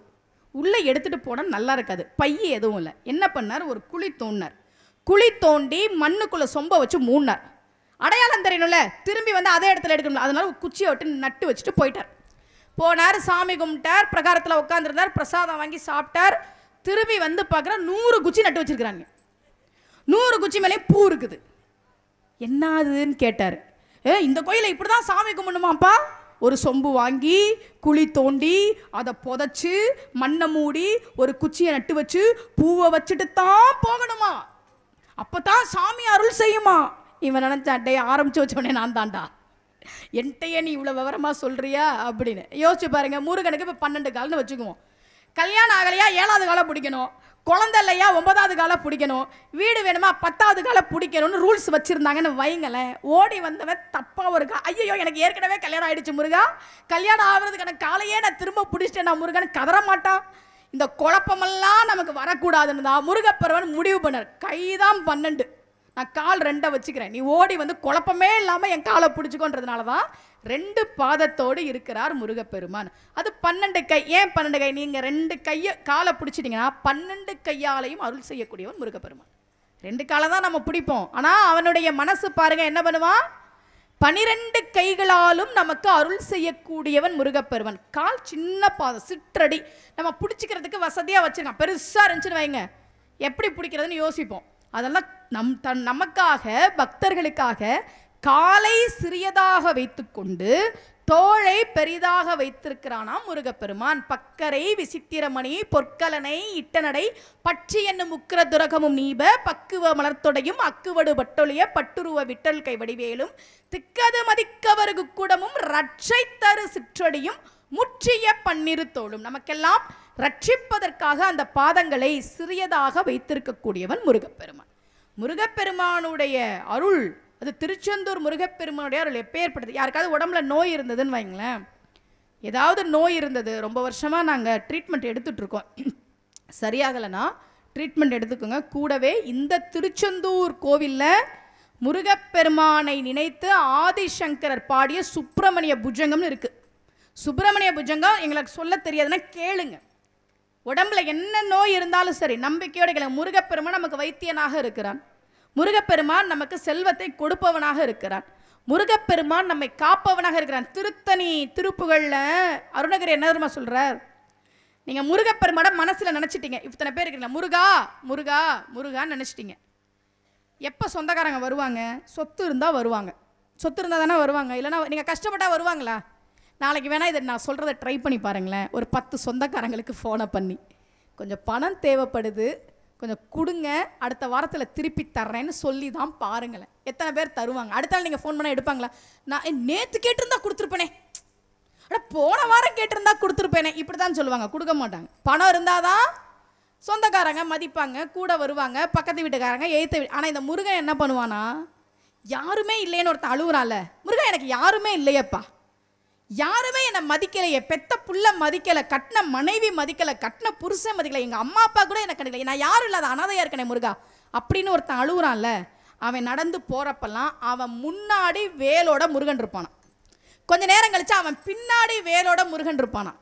உள்ளே எடுத்துகிட்டு போனால் நல்லா இருக்காது பைய எதுவும் இல்லை என்ன பண்ணார் ஒரு குழி தோண்டினார் குழி தோண்டி மண்ணுக்குள்ளே சொம்பை வச்சு மூணார் அடையாளம் தெரியணும்ல திரும்பி வந்து அதே இடத்துல எடுக்கணும் அதனால குச்சியை விட்டு நட்டு வச்சுட்டு போயிட்டார் போனார் சாமி கும்பிட்டார் பிரகாரத்தில் உட்காந்துருந்தார் பிரசாதம் வாங்கி சாப்பிட்டார் திரும்பி வந்து பார்க்குற நூறு குச்சி நட்டு வச்சுருக்குறாங்க நூறு குச்சி மேலே பூ இருக்குது என்னதுன்னு கேட்டார் ஏ இந்த கோயிலை இப்படி தான் சாமி கும்பிடணுமாப்பா ஒரு சொம்பு வாங்கி குழி தோண்டி அதை புதைச்சி மண்ணை மூடி ஒரு குச்சியை நட்டு வச்சு பூவை வச்சுட்டு தான் போகணுமா அப்போ தான் சாமி அருள் செய்யுமா இவன் ஆரம்பிச்சு ஆரம்பித்து உடனே நான் தாண்டா என்கிட்டயே நீ இவ்வளோ விவரமாக சொல்கிறியா அப்படின்னு யோசிச்சு பாருங்கள் முருகனுக்கு இப்போ பன்னெண்டு கால்னு வச்சுக்குவோம் கல்யாணம் ஆகலையா ஏழாவது காலை பிடிக்கணும் குழந்தை இல்லையா ஒன்பதாவது காலை பிடிக்கணும் வீடு வேணுமா பத்தாவது காலை பிடிக்கணும்னு ரூல்ஸ் வச்சுருந்தாங்கன்னு வைங்களேன் ஓடி வந்தவன் தப்பாக இருக்கா ஐயோ எனக்கு ஏற்கனவே கல்யாணம் ஆகிடுச்சு முருகா கல்யாணம் ஆகிறதுக்கான காலையே நான் திரும்ப பிடிச்சிட்டேன் நான் முருகன் கதற மாட்டான் இந்த குழப்பமெல்லாம் நமக்கு வரக்கூடாதுன்னு தான் முருகப்பருவன் முடிவு பண்ணார் கைதான் பன்னெண்டு நான் கால் ரெண்டை வச்சுக்கிறேன் நீ ஓடி வந்து குழப்பமே இல்லாமல் என் காலை பிடிச்சிக்கோன்றதுனால தான் ரெண்டு பாதத்தோடு இருக்கிறார் முருகப்பெருமான் அது பன்னெண்டு கை ஏன் பன்னெண்டு கை நீங்கள் ரெண்டு கையை காலை பிடிச்சிட்டிங்கன்னா பன்னெண்டு கையாலையும் அருள் செய்யக்கூடியவன் முருகப்பெருமான் ரெண்டு காலை தான் நம்ம பிடிப்போம் ஆனால் அவனுடைய மனசு பாருங்கள் என்ன பண்ணுவான் பனிரெண்டு கைகளாலும் நமக்கு அருள் செய்யக்கூடியவன் முருகப்பெருவன் கால் சின்ன பாதம் சிற்றடி நம்ம பிடிச்சிக்கிறதுக்கு வசதியாக வச்சுருக்கான் பெருசாக இருந்துச்சுன்னு வைங்க எப்படி பிடிக்கிறதுன்னு யோசிப்போம் அதெல்லாம் நம் தன் நமக்காக பக்தர்களுக்காக காலை சிறியதாக வைத்துக்கொண்டு தோழை பெரிதாக வைத்திருக்கிறானாம் முருகப்பெருமான் பக்கரை விசித்திரமணி பொற்கலனை இட்டனடை பட்சி என்னும் உக்கிர துரகமும் நீப பக்குவ மலர்த்தொடையும் அக்குவடு பட்டொழிய பட்டுருவ விட்டல் கை வடிவேலும் திக்கது மதிக்கவருக்கு கூடமும் ரட்சை தரு சிற்றடியும் முற்றிய பன்னிரு தோளும் நமக்கெல்லாம் ரட்சிப்பதற்காக அந்த பாதங்களை சிறியதாக வைத்திருக்கக்கூடியவன் முருகப்பெருமான் முருகப்பெருமானுடைய அருள் அது திருச்செந்தூர் முருகப்பெருமானுடைய அருள் எப்பேற்பட்டது யாருக்காவது உடம்புல நோய் இருந்ததுன்னு வைங்களேன் ஏதாவது நோய் இருந்தது ரொம்ப வருஷமாக நாங்கள் ட்ரீட்மெண்ட் எடுத்துகிட்ருக்கோம் [clears throat] சரியாகலைன்னா ட்ரீட்மெண்ட் எடுத்துக்கோங்க கூடவே இந்த திருச்செந்தூர் கோவிலில் முருகப்பெருமானை நினைத்து ஆதிசங்கரர் பாடிய சுப்பிரமணிய புஜங்கம்னு இருக்குது சுப்பிரமணிய புஜங்கம் எங்களுக்கு சொல்ல தெரியாதுன்னா கேளுங்க உடம்புல என்ன நோய் இருந்தாலும் சரி நம்பிக்கையோட கேளுங்க முருகப்பெருமான் நமக்கு வைத்தியனாக இருக்கிறான் முருகப்பெருமான் நமக்கு செல்வத்தை கொடுப்பவனாக இருக்கிறான் முருகப்பெருமான் நம்மை காப்பவனாக இருக்கிறான் திருத்தணி திருப்புகளில் அருணகிரி என்ன தெரியுமா சொல்கிறார் நீங்கள் முருகப்பெருமாட மனசில் நினச்சிட்டீங்க இத்தனை பேர் இருக்கீங்க முருகா முருகா முருகான்னு நினச்சிட்டிங்க எப்போ சொந்தக்காரங்க வருவாங்க சொத்து இருந்தால் வருவாங்க சொத்து இருந்தால் தானே வருவாங்க இல்லைனா நீங்கள் கஷ்டப்பட்டால் வருவாங்களா நாளைக்கு வேணால் இதை நான் சொல்கிறத ட்ரை பண்ணி பாருங்களேன் ஒரு பத்து சொந்தக்காரங்களுக்கு ஃபோனை பண்ணி கொஞ்சம் பணம் தேவைப்படுது கொஞ்சம் கொடுங்க அடுத்த வாரத்தில் திருப்பி தர்றேன்னு சொல்லி தான் பாருங்களேன் எத்தனை பேர் தருவாங்க அடுத்த நாள் நீங்கள் ஃபோன் பண்ணால் எடுப்பாங்களா நான் நேற்று கேட்டிருந்தா கொடுத்துருப்பேனே ஆனால் போன வாரம் கேட்டிருந்தா கொடுத்துருப்பேனே இப்படி தான் சொல்லுவாங்க கொடுக்க மாட்டாங்க பணம் இருந்தால் தான் சொந்தக்காரங்க மதிப்பாங்க கூட வருவாங்க பக்கத்து வீட்டுக்காரங்க எய்த்த வீடு ஆனால் இந்த முருகன் என்ன பண்ணுவானா யாருமே இல்லைன்னு ஒருத்தன் அழுகுறான்ல முருகன் எனக்கு யாருமே இல்லையப்பா யாருமே என்னை மதிக்கலையே பெத்த புள்ள மதிக்கலை கட்டின மனைவி மதிக்கலை கட்டின புருஷன் மதிக்கலை எங்கள் அம்மா அப்பா கூட எனக்கு கிடைக்கல நான் யாரும் இல்லாத அனாதையாக இருக்கனே முருகா அப்படின்னு ஒருத்தன் அழுகுறான்ல அவன் நடந்து போகிறப்பெல்லாம் அவன் முன்னாடி வேலோட முருகன் இருப்பானான் கொஞ்ச நேரம் கழிச்சு அவன் பின்னாடி வேலோட முருகன் இருப்பானான்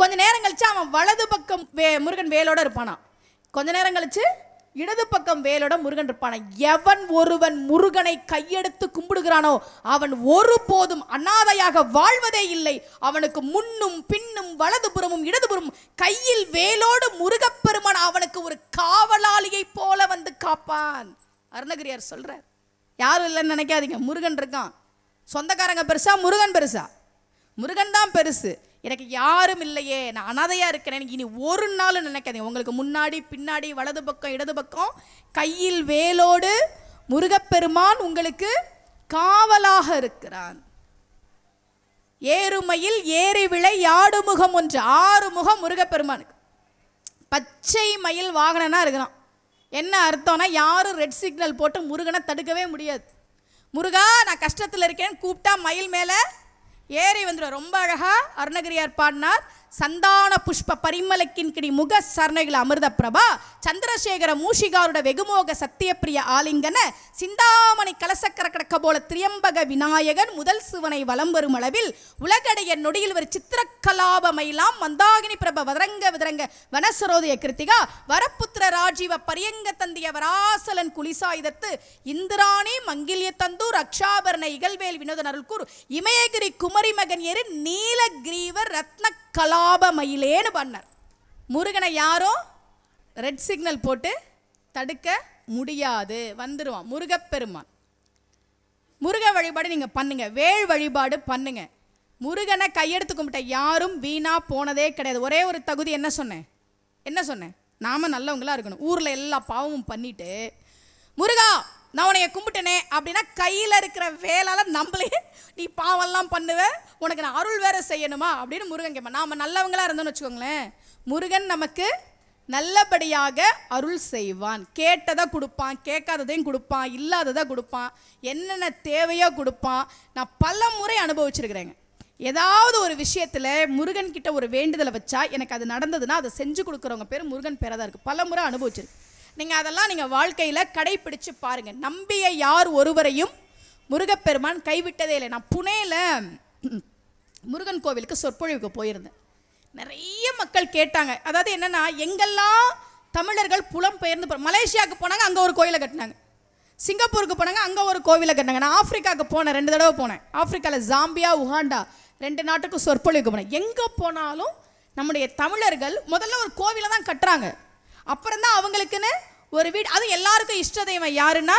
கொஞ்ச நேரம் கழிச்சு அவன் வலது பக்கம் வே முருகன் வேலோட இருப்பானான் கொஞ்ச நேரம் கழிச்சு இடது பக்கம் வேலோட முருகன் இருப்பான எவன் ஒருவன் முருகனை கையெடுத்து கும்பிடுகிறானோ அவன் ஒருபோதும் அனாதையாக வாழ்வதே இல்லை அவனுக்கு முன்னும் பின்னும் வலதுபுறமும் இடதுபுறமும் கையில் வேலோடு முருகப்பெருமான் அவனுக்கு ஒரு காவலாளியை போல வந்து காப்பான் அருணகிரியார் சொல்றார் யாரும் இல்லைன்னு நினைக்காதீங்க முருகன் இருக்கான் சொந்தக்காரங்க பெருசா முருகன் பெருசா முருகன் தான் பெருசு எனக்கு யாரும் இல்லையே நான் அனாதையாக இருக்கிறேன் இனி ஒரு நாள் நினைக்காதீங்க உங்களுக்கு முன்னாடி பின்னாடி வலது பக்கம் இடது பக்கம் கையில் வேலோடு முருகப்பெருமான் உங்களுக்கு காவலாக இருக்கிறான் ஏறுமையில் ஏறி விளை யாடு முகம் ஒன்று ஆறு முகம் முருகப்பெருமானுக்கு பச்சை மயில் வாகனனா இருக்கிறான் என்ன அர்த்தம்னா யாரும் ரெட் சிக்னல் போட்டு முருகனை தடுக்கவே முடியாது முருகா நான் கஷ்டத்தில் இருக்கேன்னு கூப்பிட்டா மயில் மேலே ஏறி வந்துடும் ரொம்ப அழகாக அருணகிரியார் பாடினார் சந்தான புஷ்ப பரிமலக்கின் கிடி முக சரணைகள் அமிர்த பிரபா சந்திரசேகர மூஷிகாருட வெகுமோக சத்தியப்பிரிய ஆலிங்கன சிந்தாமணி கலசக்கர கிடக்க போல திரியம்பக விநாயகன் முதல் சிவனை வலம் வரும் அளவில் உலகடைய நொடியில் ஒரு சித்திரக்கலாபமைலாம் மந்தாகினி பிரப வதரங்க விதரங்க வனசரோதய கிருத்திகா வரப்புத்திர ராஜீவ பரியங்க தந்திய வராசலன் குளிசாயுதத்து இந்திராணி மங்கிலிய தந்து ரக்ஷாபரண இகழ்வேல் வினோத நருள்கூர் இமயகிரி குமரி மகன் ஏறு நீலகிரீவர் ரத்ன கலாப மயிலேன்னு பண்ணார் முருகனை யாரும் ரெட் சிக்னல் போட்டு தடுக்க முடியாது வந்துடுவான் முருகப்பெருமான் முருக வழிபாடு நீங்கள் பண்ணுங்கள் வேள் வழிபாடு பண்ணுங்கள் முருகனை கையெடுத்து கும்பிட்ட யாரும் வீணாக போனதே கிடையாது ஒரே ஒரு தகுதி என்ன சொன்னேன் என்ன சொன்னேன் நாம் நல்லவங்களாக இருக்கணும் ஊரில் எல்லா பாவமும் பண்ணிவிட்டு முருகா நான் உனைய கும்பிட்டனே அப்படின்னா கையில் இருக்கிற வேலால் நம்மளே நீ பாவம்லாம் பண்ணுவேன் உனக்கு நான் அருள் வேற செய்யணுமா அப்படின்னு முருகன் கேட்பேன் நாம் நல்லவங்களாக இருந்தோம்னு வச்சுக்கோங்களேன் முருகன் நமக்கு நல்லபடியாக அருள் செய்வான் கேட்டதை கொடுப்பான் கேட்காததையும் கொடுப்பான் இல்லாததை கொடுப்பான் என்னென்ன தேவையோ கொடுப்பான் நான் பல முறை அனுபவிச்சிருக்கிறேங்க ஏதாவது ஒரு விஷயத்தில் முருகன் ஒரு வேண்டுதலை வச்சா எனக்கு அது நடந்ததுன்னா அதை செஞ்சு கொடுக்குறவங்க பேர் முருகன் பேராக தான் இருக்குது பல முறை அனுபவிச்சிருக்கு நீங்கள் அதெல்லாம் நீங்கள் வாழ்க்கையில் கடைப்பிடிச்சு பாருங்கள் நம்பிய யார் ஒருவரையும் முருகப்பெருமான் கைவிட்டதே இல்லை நான் புனேயில் முருகன் கோவிலுக்கு சொற்பொழிவுக்கு போயிருந்தேன் நிறைய மக்கள் கேட்டாங்க அதாவது என்னென்னா எங்கெல்லாம் தமிழர்கள் புலம் பெயர்ந்து மலேசியாவுக்கு போனாங்க அங்கே ஒரு கோயிலை கட்டினாங்க சிங்கப்பூருக்கு போனாங்க அங்கே ஒரு கோவிலை கட்டினாங்க நான் ஆஃப்ரிக்காவுக்கு போனேன் ரெண்டு தடவை போனேன் ஆஃப்ரிக்காவில் ஜாம்பியா உகாண்டா ரெண்டு நாட்டுக்கும் சொற்பொழிவுக்கு போனேன் எங்கே போனாலும் நம்முடைய தமிழர்கள் முதல்ல ஒரு கோவிலை தான் கட்டுறாங்க அப்புறம் தான் அவங்களுக்குன்னு ஒரு வீடு அதுவும் எல்லாருக்கும் இஷ்ட தெய்வம் யாருன்னா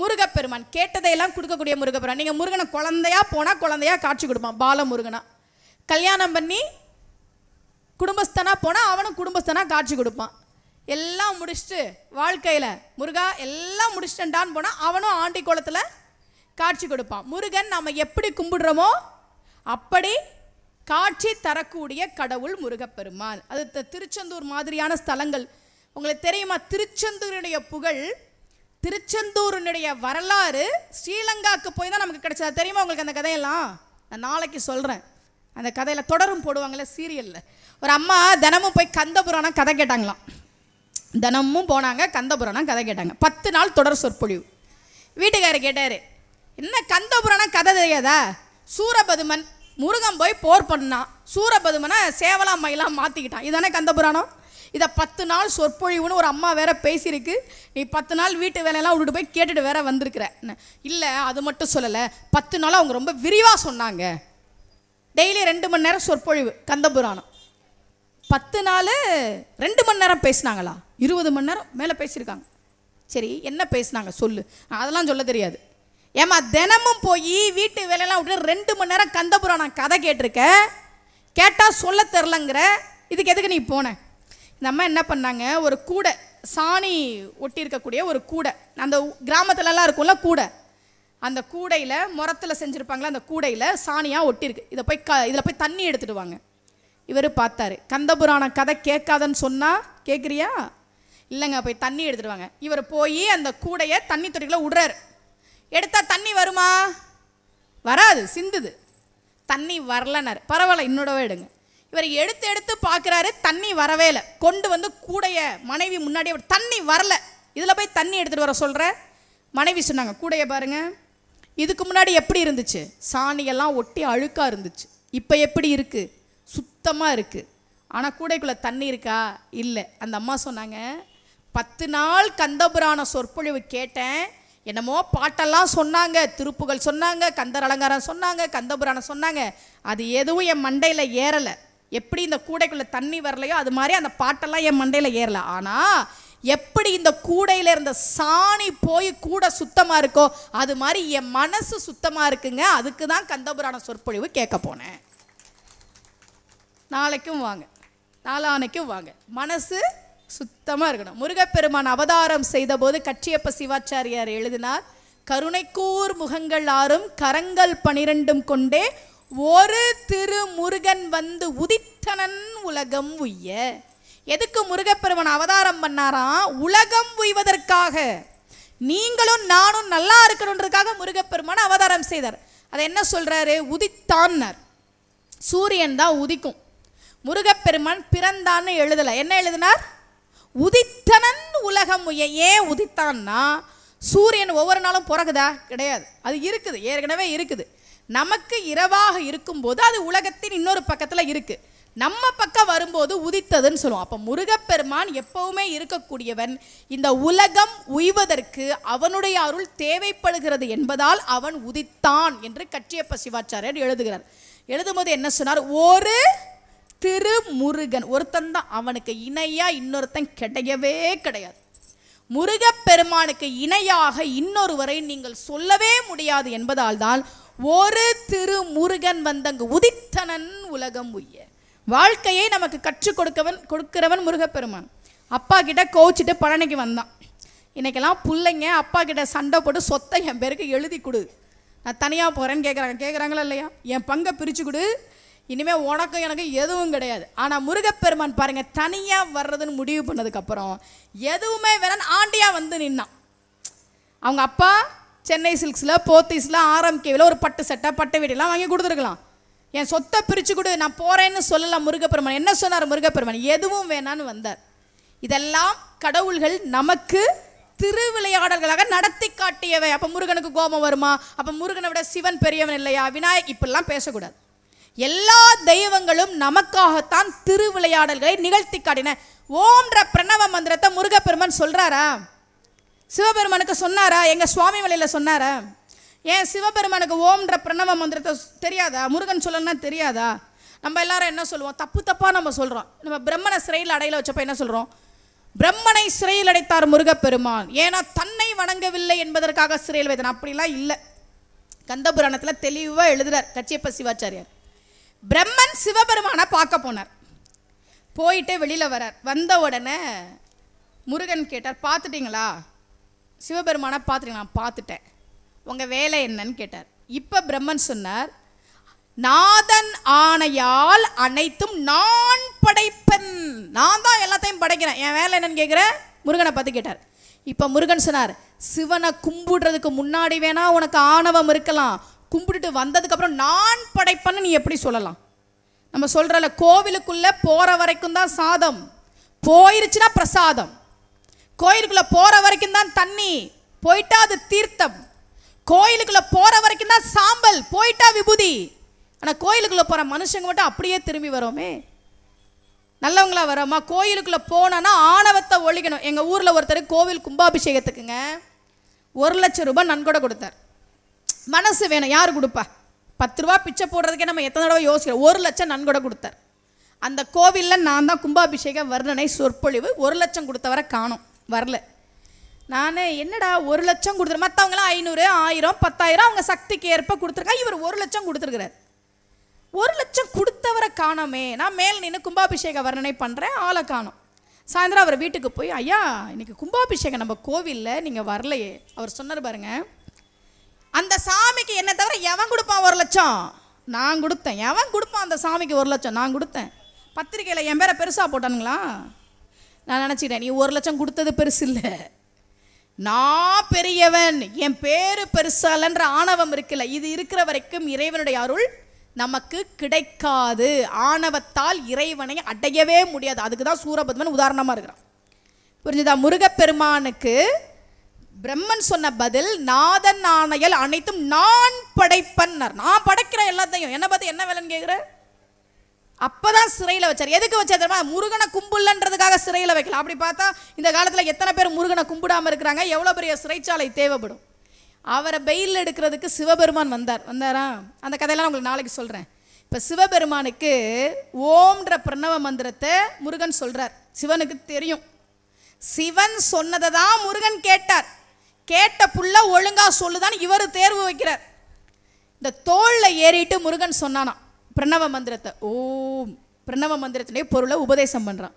முருகப்பெருமான் கேட்டதையெல்லாம் கொடுக்கக்கூடிய முருகப்பெருமான் நீங்கள் முருகனை குழந்தையா போனால் குழந்தையா காட்சி கொடுப்பான் பால முருகனாக கல்யாணம் பண்ணி குடும்பஸ்தனாக போனால் அவனும் குடும்பஸ்தனாக காட்சி கொடுப்பான் எல்லாம் முடிச்சுட்டு வாழ்க்கையில் முருகா எல்லாம் முடிச்சுட்டான்னு போனால் அவனும் ஆண்டி குளத்தில் காட்சி கொடுப்பான் முருகன் நம்ம எப்படி கும்பிடுறோமோ அப்படி காட்சி தரக்கூடிய கடவுள் முருகப்பெருமான் அது திருச்செந்தூர் மாதிரியான ஸ்தலங்கள் உங்களுக்கு தெரியுமா திருச்செந்தூருடைய புகழ் திருச்செந்தூரினுடைய வரலாறு ஸ்ரீலங்காவுக்கு போய் தான் நமக்கு கிடைச்சதா தெரியுமா உங்களுக்கு அந்த கதையெல்லாம் நான் நாளைக்கு சொல்கிறேன் அந்த கதையில் தொடரும் போடுவாங்கள்ல சீரியலில் ஒரு அம்மா தினமும் போய் கந்தபுராணம் கதை கேட்டாங்களாம் தினமும் போனாங்க கந்தபுராணம் கதை கேட்டாங்க பத்து நாள் தொடர் சொற்பொழிவு வீட்டுக்காரர் கேட்டார் என்ன கந்தபுராணம் கதை தெரியாதா சூரபதுமன் முருகன் போய் போர் பண்ணான் சூரபதுமனை சேவலாம் மயிலாம் மாற்றிக்கிட்டான் இதானே கந்தபுராணம் இதை பத்து நாள் சொற்பொழிவுன்னு ஒரு அம்மா வேற பேசியிருக்கு நீ பத்து நாள் வீட்டு வேலையெல்லாம் விட்டுட்டு போய் கேட்டுட்டு வேற வந்திருக்கிற இல்லை அது மட்டும் சொல்லலை பத்து நாளாக அவங்க ரொம்ப விரிவாக சொன்னாங்க டெய்லி ரெண்டு மணி நேரம் சொற்பொழிவு கந்தபுராணம் பத்து நாள் ரெண்டு மணி நேரம் பேசினாங்களா இருபது மணி நேரம் மேலே பேசியிருக்காங்க சரி என்ன பேசினாங்க சொல்லு அதெல்லாம் சொல்ல தெரியாது ஏமா தினமும் போய் வீட்டு வேலையெல்லாம் விட்டு ரெண்டு மணி நேரம் கந்தபுராணம் கதை கேட்டிருக்க கேட்டால் சொல்ல தெரிலங்கிற இதுக்கு எதுக்கு நீ போனேன் இந்த அம்மா என்ன பண்ணாங்க ஒரு கூடை சாணி ஒட்டி இருக்கக்கூடிய ஒரு கூடை அந்த கிராமத்துலலாம் இருக்கும்ல கூடை அந்த கூடையில் முரத்தில் செஞ்சுருப்பாங்களே அந்த கூடையில் சாணியாக ஒட்டியிருக்கு இதை போய் க இதில் போய் தண்ணி எடுத்துகிட்டு வாங்க இவர் பார்த்தாரு கந்தபுராணம் கதை கேட்காதன்னு சொன்னால் கேட்குறியா இல்லைங்க போய் தண்ணி எடுத்துகிட்டு வாங்க இவர் போய் அந்த கூடையை தண்ணி தொட்டிக்குள்ளே விடுறாரு எடுத்தால் தண்ணி வருமா வராது சிந்துது தண்ணி வரலனாரு பரவாயில்ல இன்னோடவே எடுங்க இவர் எடுத்து எடுத்து பார்க்குறாரு தண்ணி வரவே இல்லை கொண்டு வந்து கூடைய மனைவி முன்னாடி தண்ணி வரல இதில் போய் தண்ணி எடுத்துகிட்டு வர சொல்கிற மனைவி சொன்னாங்க கூடைய பாருங்கள் இதுக்கு முன்னாடி எப்படி இருந்துச்சு சாணியெல்லாம் ஒட்டி அழுக்காக இருந்துச்சு இப்போ எப்படி இருக்குது சுத்தமாக இருக்குது ஆனால் கூடைக்குள்ளே தண்ணி இருக்கா இல்லை அந்த அம்மா சொன்னாங்க பத்து நாள் கந்தபுராண சொற்பொழிவு கேட்டேன் என்னமோ பாட்டெல்லாம் சொன்னாங்க திருப்புகள் சொன்னாங்க கந்தர் அலங்காரம் சொன்னாங்க கந்தபுராணம் சொன்னாங்க அது எதுவும் என் மண்டையில் ஏறலை எப்படி இந்த கூடைக்குள்ளே தண்ணி வரலையோ அது மாதிரி அந்த பாட்டெல்லாம் என் மண்டையில் ஏறல ஆனால் எப்படி இந்த கூடையில் இருந்த சாணி போய் கூடை சுத்தமாக இருக்கோ அது மாதிரி என் மனசு சுத்தமாக இருக்குங்க அதுக்கு தான் கந்தபுராண சொற்பொழிவு கேட்க போனேன் நாளைக்கும் வாங்க நாளானைக்கும் வாங்க மனசு சுத்தமாக இருக்கணும் முருகப்பெருமான் அவதாரம் செய்தபோது கச்சியப்ப சிவாச்சாரியார் எழுதினார் கருணைக்கூர் முகங்கள் ஆறும் கரங்கள் பனிரெண்டும் கொண்டே ஒரு திருமுருகன் வந்து உதித்தனன் உலகம் உய்ய எதுக்கு முருகப்பெருமன் அவதாரம் பண்ணாராம் உலகம் உய்வதற்காக நீங்களும் நானும் நல்லா இருக்கணுன்றதுக்காக முருகப்பெருமான் அவதாரம் செய்தார் அதை என்ன சொல்கிறாரு உதித்தான்னார் சூரியன் தான் உதிக்கும் முருகப்பெருமான் பிறந்தான்னு எழுதலை என்ன எழுதினார் உதித்தனன் உலகம் ஏன் உதித்தான்னா சூரியன் ஒவ்வொரு நாளும் பிறகுதா கிடையாது அது இருக்குது ஏற்கனவே இருக்குது நமக்கு இரவாக இருக்கும்போது அது உலகத்தின் இன்னொரு பக்கத்தில் இருக்குது நம்ம பக்கம் வரும்போது உதித்ததுன்னு சொல்லுவோம் அப்போ முருகப்பெருமான் எப்பவுமே இருக்கக்கூடியவன் இந்த உலகம் உய்வதற்கு அவனுடைய அருள் தேவைப்படுகிறது என்பதால் அவன் உதித்தான் என்று கச்சியப்ப சிவாச்சாரியர் எழுதுகிறார் எழுதும்போது என்ன சொன்னார் ஒரு திருமுருகன் ஒருத்தன் தான் அவனுக்கு இணையாக இன்னொருத்தன் கிடையவே கிடையாது முருகப்பெருமானுக்கு இணையாக இன்னொருவரை நீங்கள் சொல்லவே முடியாது என்பதால் தான் ஒரு திரு முருகன் வந்தங்கு உதித்தனன் உலகம் உய்ய வாழ்க்கையை நமக்கு கற்றுக் கொடுக்கவன் கொடுக்கிறவன் முருகப்பெருமான் அப்பா கிட்ட கோவிச்சிட்டு பழனிக்கு வந்தான் இன்றைக்கெல்லாம் பிள்ளைங்க அப்பா கிட்ட சண்டை போட்டு சொத்தை என் பேருக்கு எழுதி கொடு நான் தனியாக போகிறேன்னு கேட்குறாங்க கேட்குறாங்களா இல்லையா என் பங்கை பிரித்து கொடு இனிமேல் உனக்கும் எனக்கு எதுவும் கிடையாது ஆனால் முருகப்பெருமான் பாருங்கள் தனியாக வர்றதுன்னு முடிவு பண்ணதுக்கப்புறம் எதுவுமே வேணான்னு ஆண்டியாக வந்து நின்னான் அவங்க அப்பா சென்னை சில்க்ஸில் போத்தீஸில் ஆர்எம்கேவில் ஒரு பட்டு சட்டை பட்டு வீடெல்லாம் வாங்கி கொடுத்துருக்கலாம் என் சொத்தை பிரித்து கொடு நான் போகிறேன்னு சொல்லலாம் முருகப்பெருமான் என்ன சொன்னார் முருகப்பெருமான் எதுவும் வேணான்னு வந்தார் இதெல்லாம் கடவுள்கள் நமக்கு திருவிளையாடல்களாக நடத்தி காட்டியவை அப்போ முருகனுக்கு கோபம் வருமா அப்போ முருகனை விட சிவன் பெரியவன் இல்லையா விநாயக் இப்படிலாம் பேசக்கூடாது எல்லா தெய்வங்களும் நமக்காகத்தான் திருவிளையாடல்களை நிகழ்த்தி காட்டின ஓம்ன்ற பிரணவ மந்திரத்தை முருகப்பெருமன் சொல்கிறாரா சிவபெருமானுக்கு சொன்னாரா எங்கள் சுவாமி வழியில் சொன்னாரா ஏன் சிவபெருமானுக்கு ஓம்ன்ற பிரணவ மந்திரத்தை தெரியாதா முருகன் சொல்லணும்னா தெரியாதா நம்ம எல்லாரும் என்ன சொல்லுவோம் தப்பு தப்பாக நம்ம சொல்கிறோம் நம்ம பிரம்மனை சிறையில் அடையில் வச்சப்போ என்ன சொல்கிறோம் பிரம்மனை சிறையில் அடைத்தார் முருகப்பெருமான் ஏன்னா தன்னை வணங்கவில்லை என்பதற்காக சிறையில் வைத்தன அப்படிலாம் இல்லை கந்தபுராணத்தில் தெளிவாக எழுதுறார் கச்சியப்ப சிவாச்சாரியார் பிரம்மன் சிவபெருமானை பார்க்க போனார் போயிட்டு வெளியில் வரார் வந்த உடனே முருகன் கேட்டார் பார்த்துட்டிங்களா சிவபெருமானை பார்த்துருங்க நான் பார்த்துட்டேன் உங்கள் வேலை என்னன்னு கேட்டார் இப்போ பிரம்மன் சொன்னார் நாதன் ஆணையால் அனைத்தும் நான் படைப்பன் நான் தான் எல்லாத்தையும் படைக்கிறேன் என் வேலை என்னன்னு கேட்குற முருகனை பார்த்து கேட்டார் இப்போ முருகன் சொன்னார் சிவனை கும்பிடுறதுக்கு முன்னாடி வேணா உனக்கு ஆணவம் இருக்கலாம் கும்பிட்டுட்டு வந்ததுக்கப்புறம் நான் படைப்பன்னு நீ எப்படி சொல்லலாம் நம்ம சொல்கிறல கோவிலுக்குள்ளே போகிற வரைக்கும் தான் சாதம் போயிருச்சுன்னா பிரசாதம் கோயிலுக்குள்ளே போகிற வரைக்கும் தான் தண்ணி போயிட்டா அது தீர்த்தம் கோயிலுக்குள்ளே போகிற வரைக்கும் தான் சாம்பல் போயிட்டா விபூதி ஆனால் கோயிலுக்குள்ளே போகிற மனுஷங்க மட்டும் அப்படியே திரும்பி வரோமே நல்லவங்களா வரோமா கோயிலுக்குள்ளே போனோன்னா ஆணவத்தை ஒழிக்கணும் எங்கள் ஊரில் ஒருத்தர் கோவில் கும்பாபிஷேகத்துக்குங்க ஒரு லட்சம் ரூபாய் நன்கொடை கொடுத்தார் மனசு வேணும் யார் கொடுப்பா பத்து ரூபா பிச்சை போடுறதுக்கே நம்ம எத்தனை தடவை யோசிக்கிறோம் ஒரு லட்சம் நன்கொடை கொடுத்தார் அந்த கோவிலில் நான் தான் கும்பாபிஷேக வர்ணனை சொற்பொழிவு ஒரு லட்சம் கொடுத்தவரை காணும் வரல நான் என்னடா ஒரு லட்சம் கொடுத்துரு மற்றவங்களாம் ஐநூறு ஆயிரம் பத்தாயிரம் அவங்க சக்திக்கு ஏற்ப கொடுத்துருக்காங்க இவர் ஒரு லட்சம் கொடுத்துருக்கிறார் ஒரு லட்சம் கொடுத்தவரை காணோமே நான் மேல் நின்று கும்பாபிஷேக வர்ணனை பண்ணுறேன் ஆளை காணும் சாயந்தரம் அவர் வீட்டுக்கு போய் ஐயா இன்றைக்கி கும்பாபிஷேகம் நம்ம கோவிலில் நீங்கள் வரலையே அவர் சொன்னார் பாருங்க அந்த சாமிக்கு என்னை தவிர எவன் கொடுப்பான் ஒரு லட்சம் நான் கொடுத்தேன் எவன் கொடுப்பான் அந்த சாமிக்கு ஒரு லட்சம் நான் கொடுத்தேன் பத்திரிக்கையில் என் பேரை பெருசாக போட்டானுங்களா நான் நினச்சிக்கிட்டேன் நீ ஒரு லட்சம் கொடுத்தது பெருசு இல்லை நான் பெரியவன் என் பேர் பெருசாலன்ற ஆணவம் இருக்குல்ல இது இருக்கிற வரைக்கும் இறைவனுடைய அருள் நமக்கு கிடைக்காது ஆணவத்தால் இறைவனை அடையவே முடியாது அதுக்கு தான் சூரபத்மன் உதாரணமாக இருக்கிறான் புரிஞ்சுதா முருகப்பெருமானுக்கு பிரம்மன் சொன்ன பதில் நாதன் ஆணையல் அனைத்தும் நான் படைப்பன்னர் நான் படைக்கிறேன் எல்லாத்தையும் என்ன பார்த்து என்ன வேலைன்னு கேட்குறேன் அப்போ தான் சிறையில் வச்சார் எதுக்கு வச்சார் தெரியுமா முருகனை கும்பிடலன்றதுக்காக சிறையில் வைக்கலாம் அப்படி பார்த்தா இந்த காலத்தில் எத்தனை பேர் முருகனை கும்பிடாமல் இருக்கிறாங்க எவ்வளோ பெரிய சிறைச்சாலை தேவைப்படும் அவரை பெயில் எடுக்கிறதுக்கு சிவபெருமான் வந்தார் வந்தாரா அந்த கதையெல்லாம் உங்களுக்கு நாளைக்கு சொல்கிறேன் இப்போ சிவபெருமானுக்கு ஓம்ன்ற பிரணவ மந்திரத்தை முருகன் சொல்கிறார் சிவனுக்கு தெரியும் சிவன் சொன்னதை தான் முருகன் கேட்டார் கேட்ட புள்ள ஒழுங்காக சொல்லுதான்னு இவர் தேர்வு வைக்கிறார் இந்த தோளில் ஏறிட்டு முருகன் சொன்னானா பிரணவ மந்திரத்தை ஓம் பிரணவ மந்திரத்தினுடைய பொருளை உபதேசம் பண்ணுறான்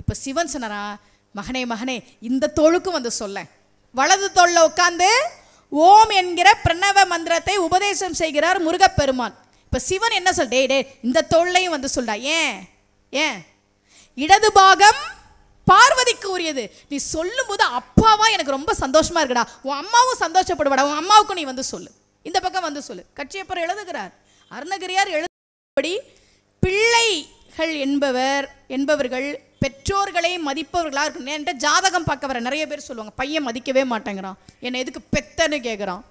இப்போ சிவன் சொன்னாரா மகனே மகனே இந்த தோளுக்கும் வந்து சொல்ல வலது தோளில் உட்காந்து ஓம் என்கிற பிரணவ மந்திரத்தை உபதேசம் செய்கிறார் முருகப்பெருமான் இப்போ சிவன் என்ன சொல் டே டே இந்த தோல்லையும் வந்து சொல்றா ஏன் ஏன் இடது பாகம் பார்வதிக்கு உரியது நீ சொல்லும் போது அப்பாவா எனக்கு ரொம்ப சந்தோஷமா இருக்குடா உன் அம்மாவும் சந்தோஷப்படுவாடா உன் அம்மாவுக்கும் நீ வந்து சொல்லு இந்த பக்கம் வந்து சொல்லு கட்சியப்பர் எழுதுகிறார் அருணகிரியார் எழு அப்படி பிள்ளைகள் என்பவர் என்பவர்கள் பெற்றோர்களை மதிப்பவர்களாக இருக்கணும் என்ற ஜாதகம் பார்க்க வர நிறைய பேர் சொல்லுவாங்க பையன் மதிக்கவே மாட்டேங்கிறான் என்னை எதுக்கு பெத்தன்னு கேட்குறான்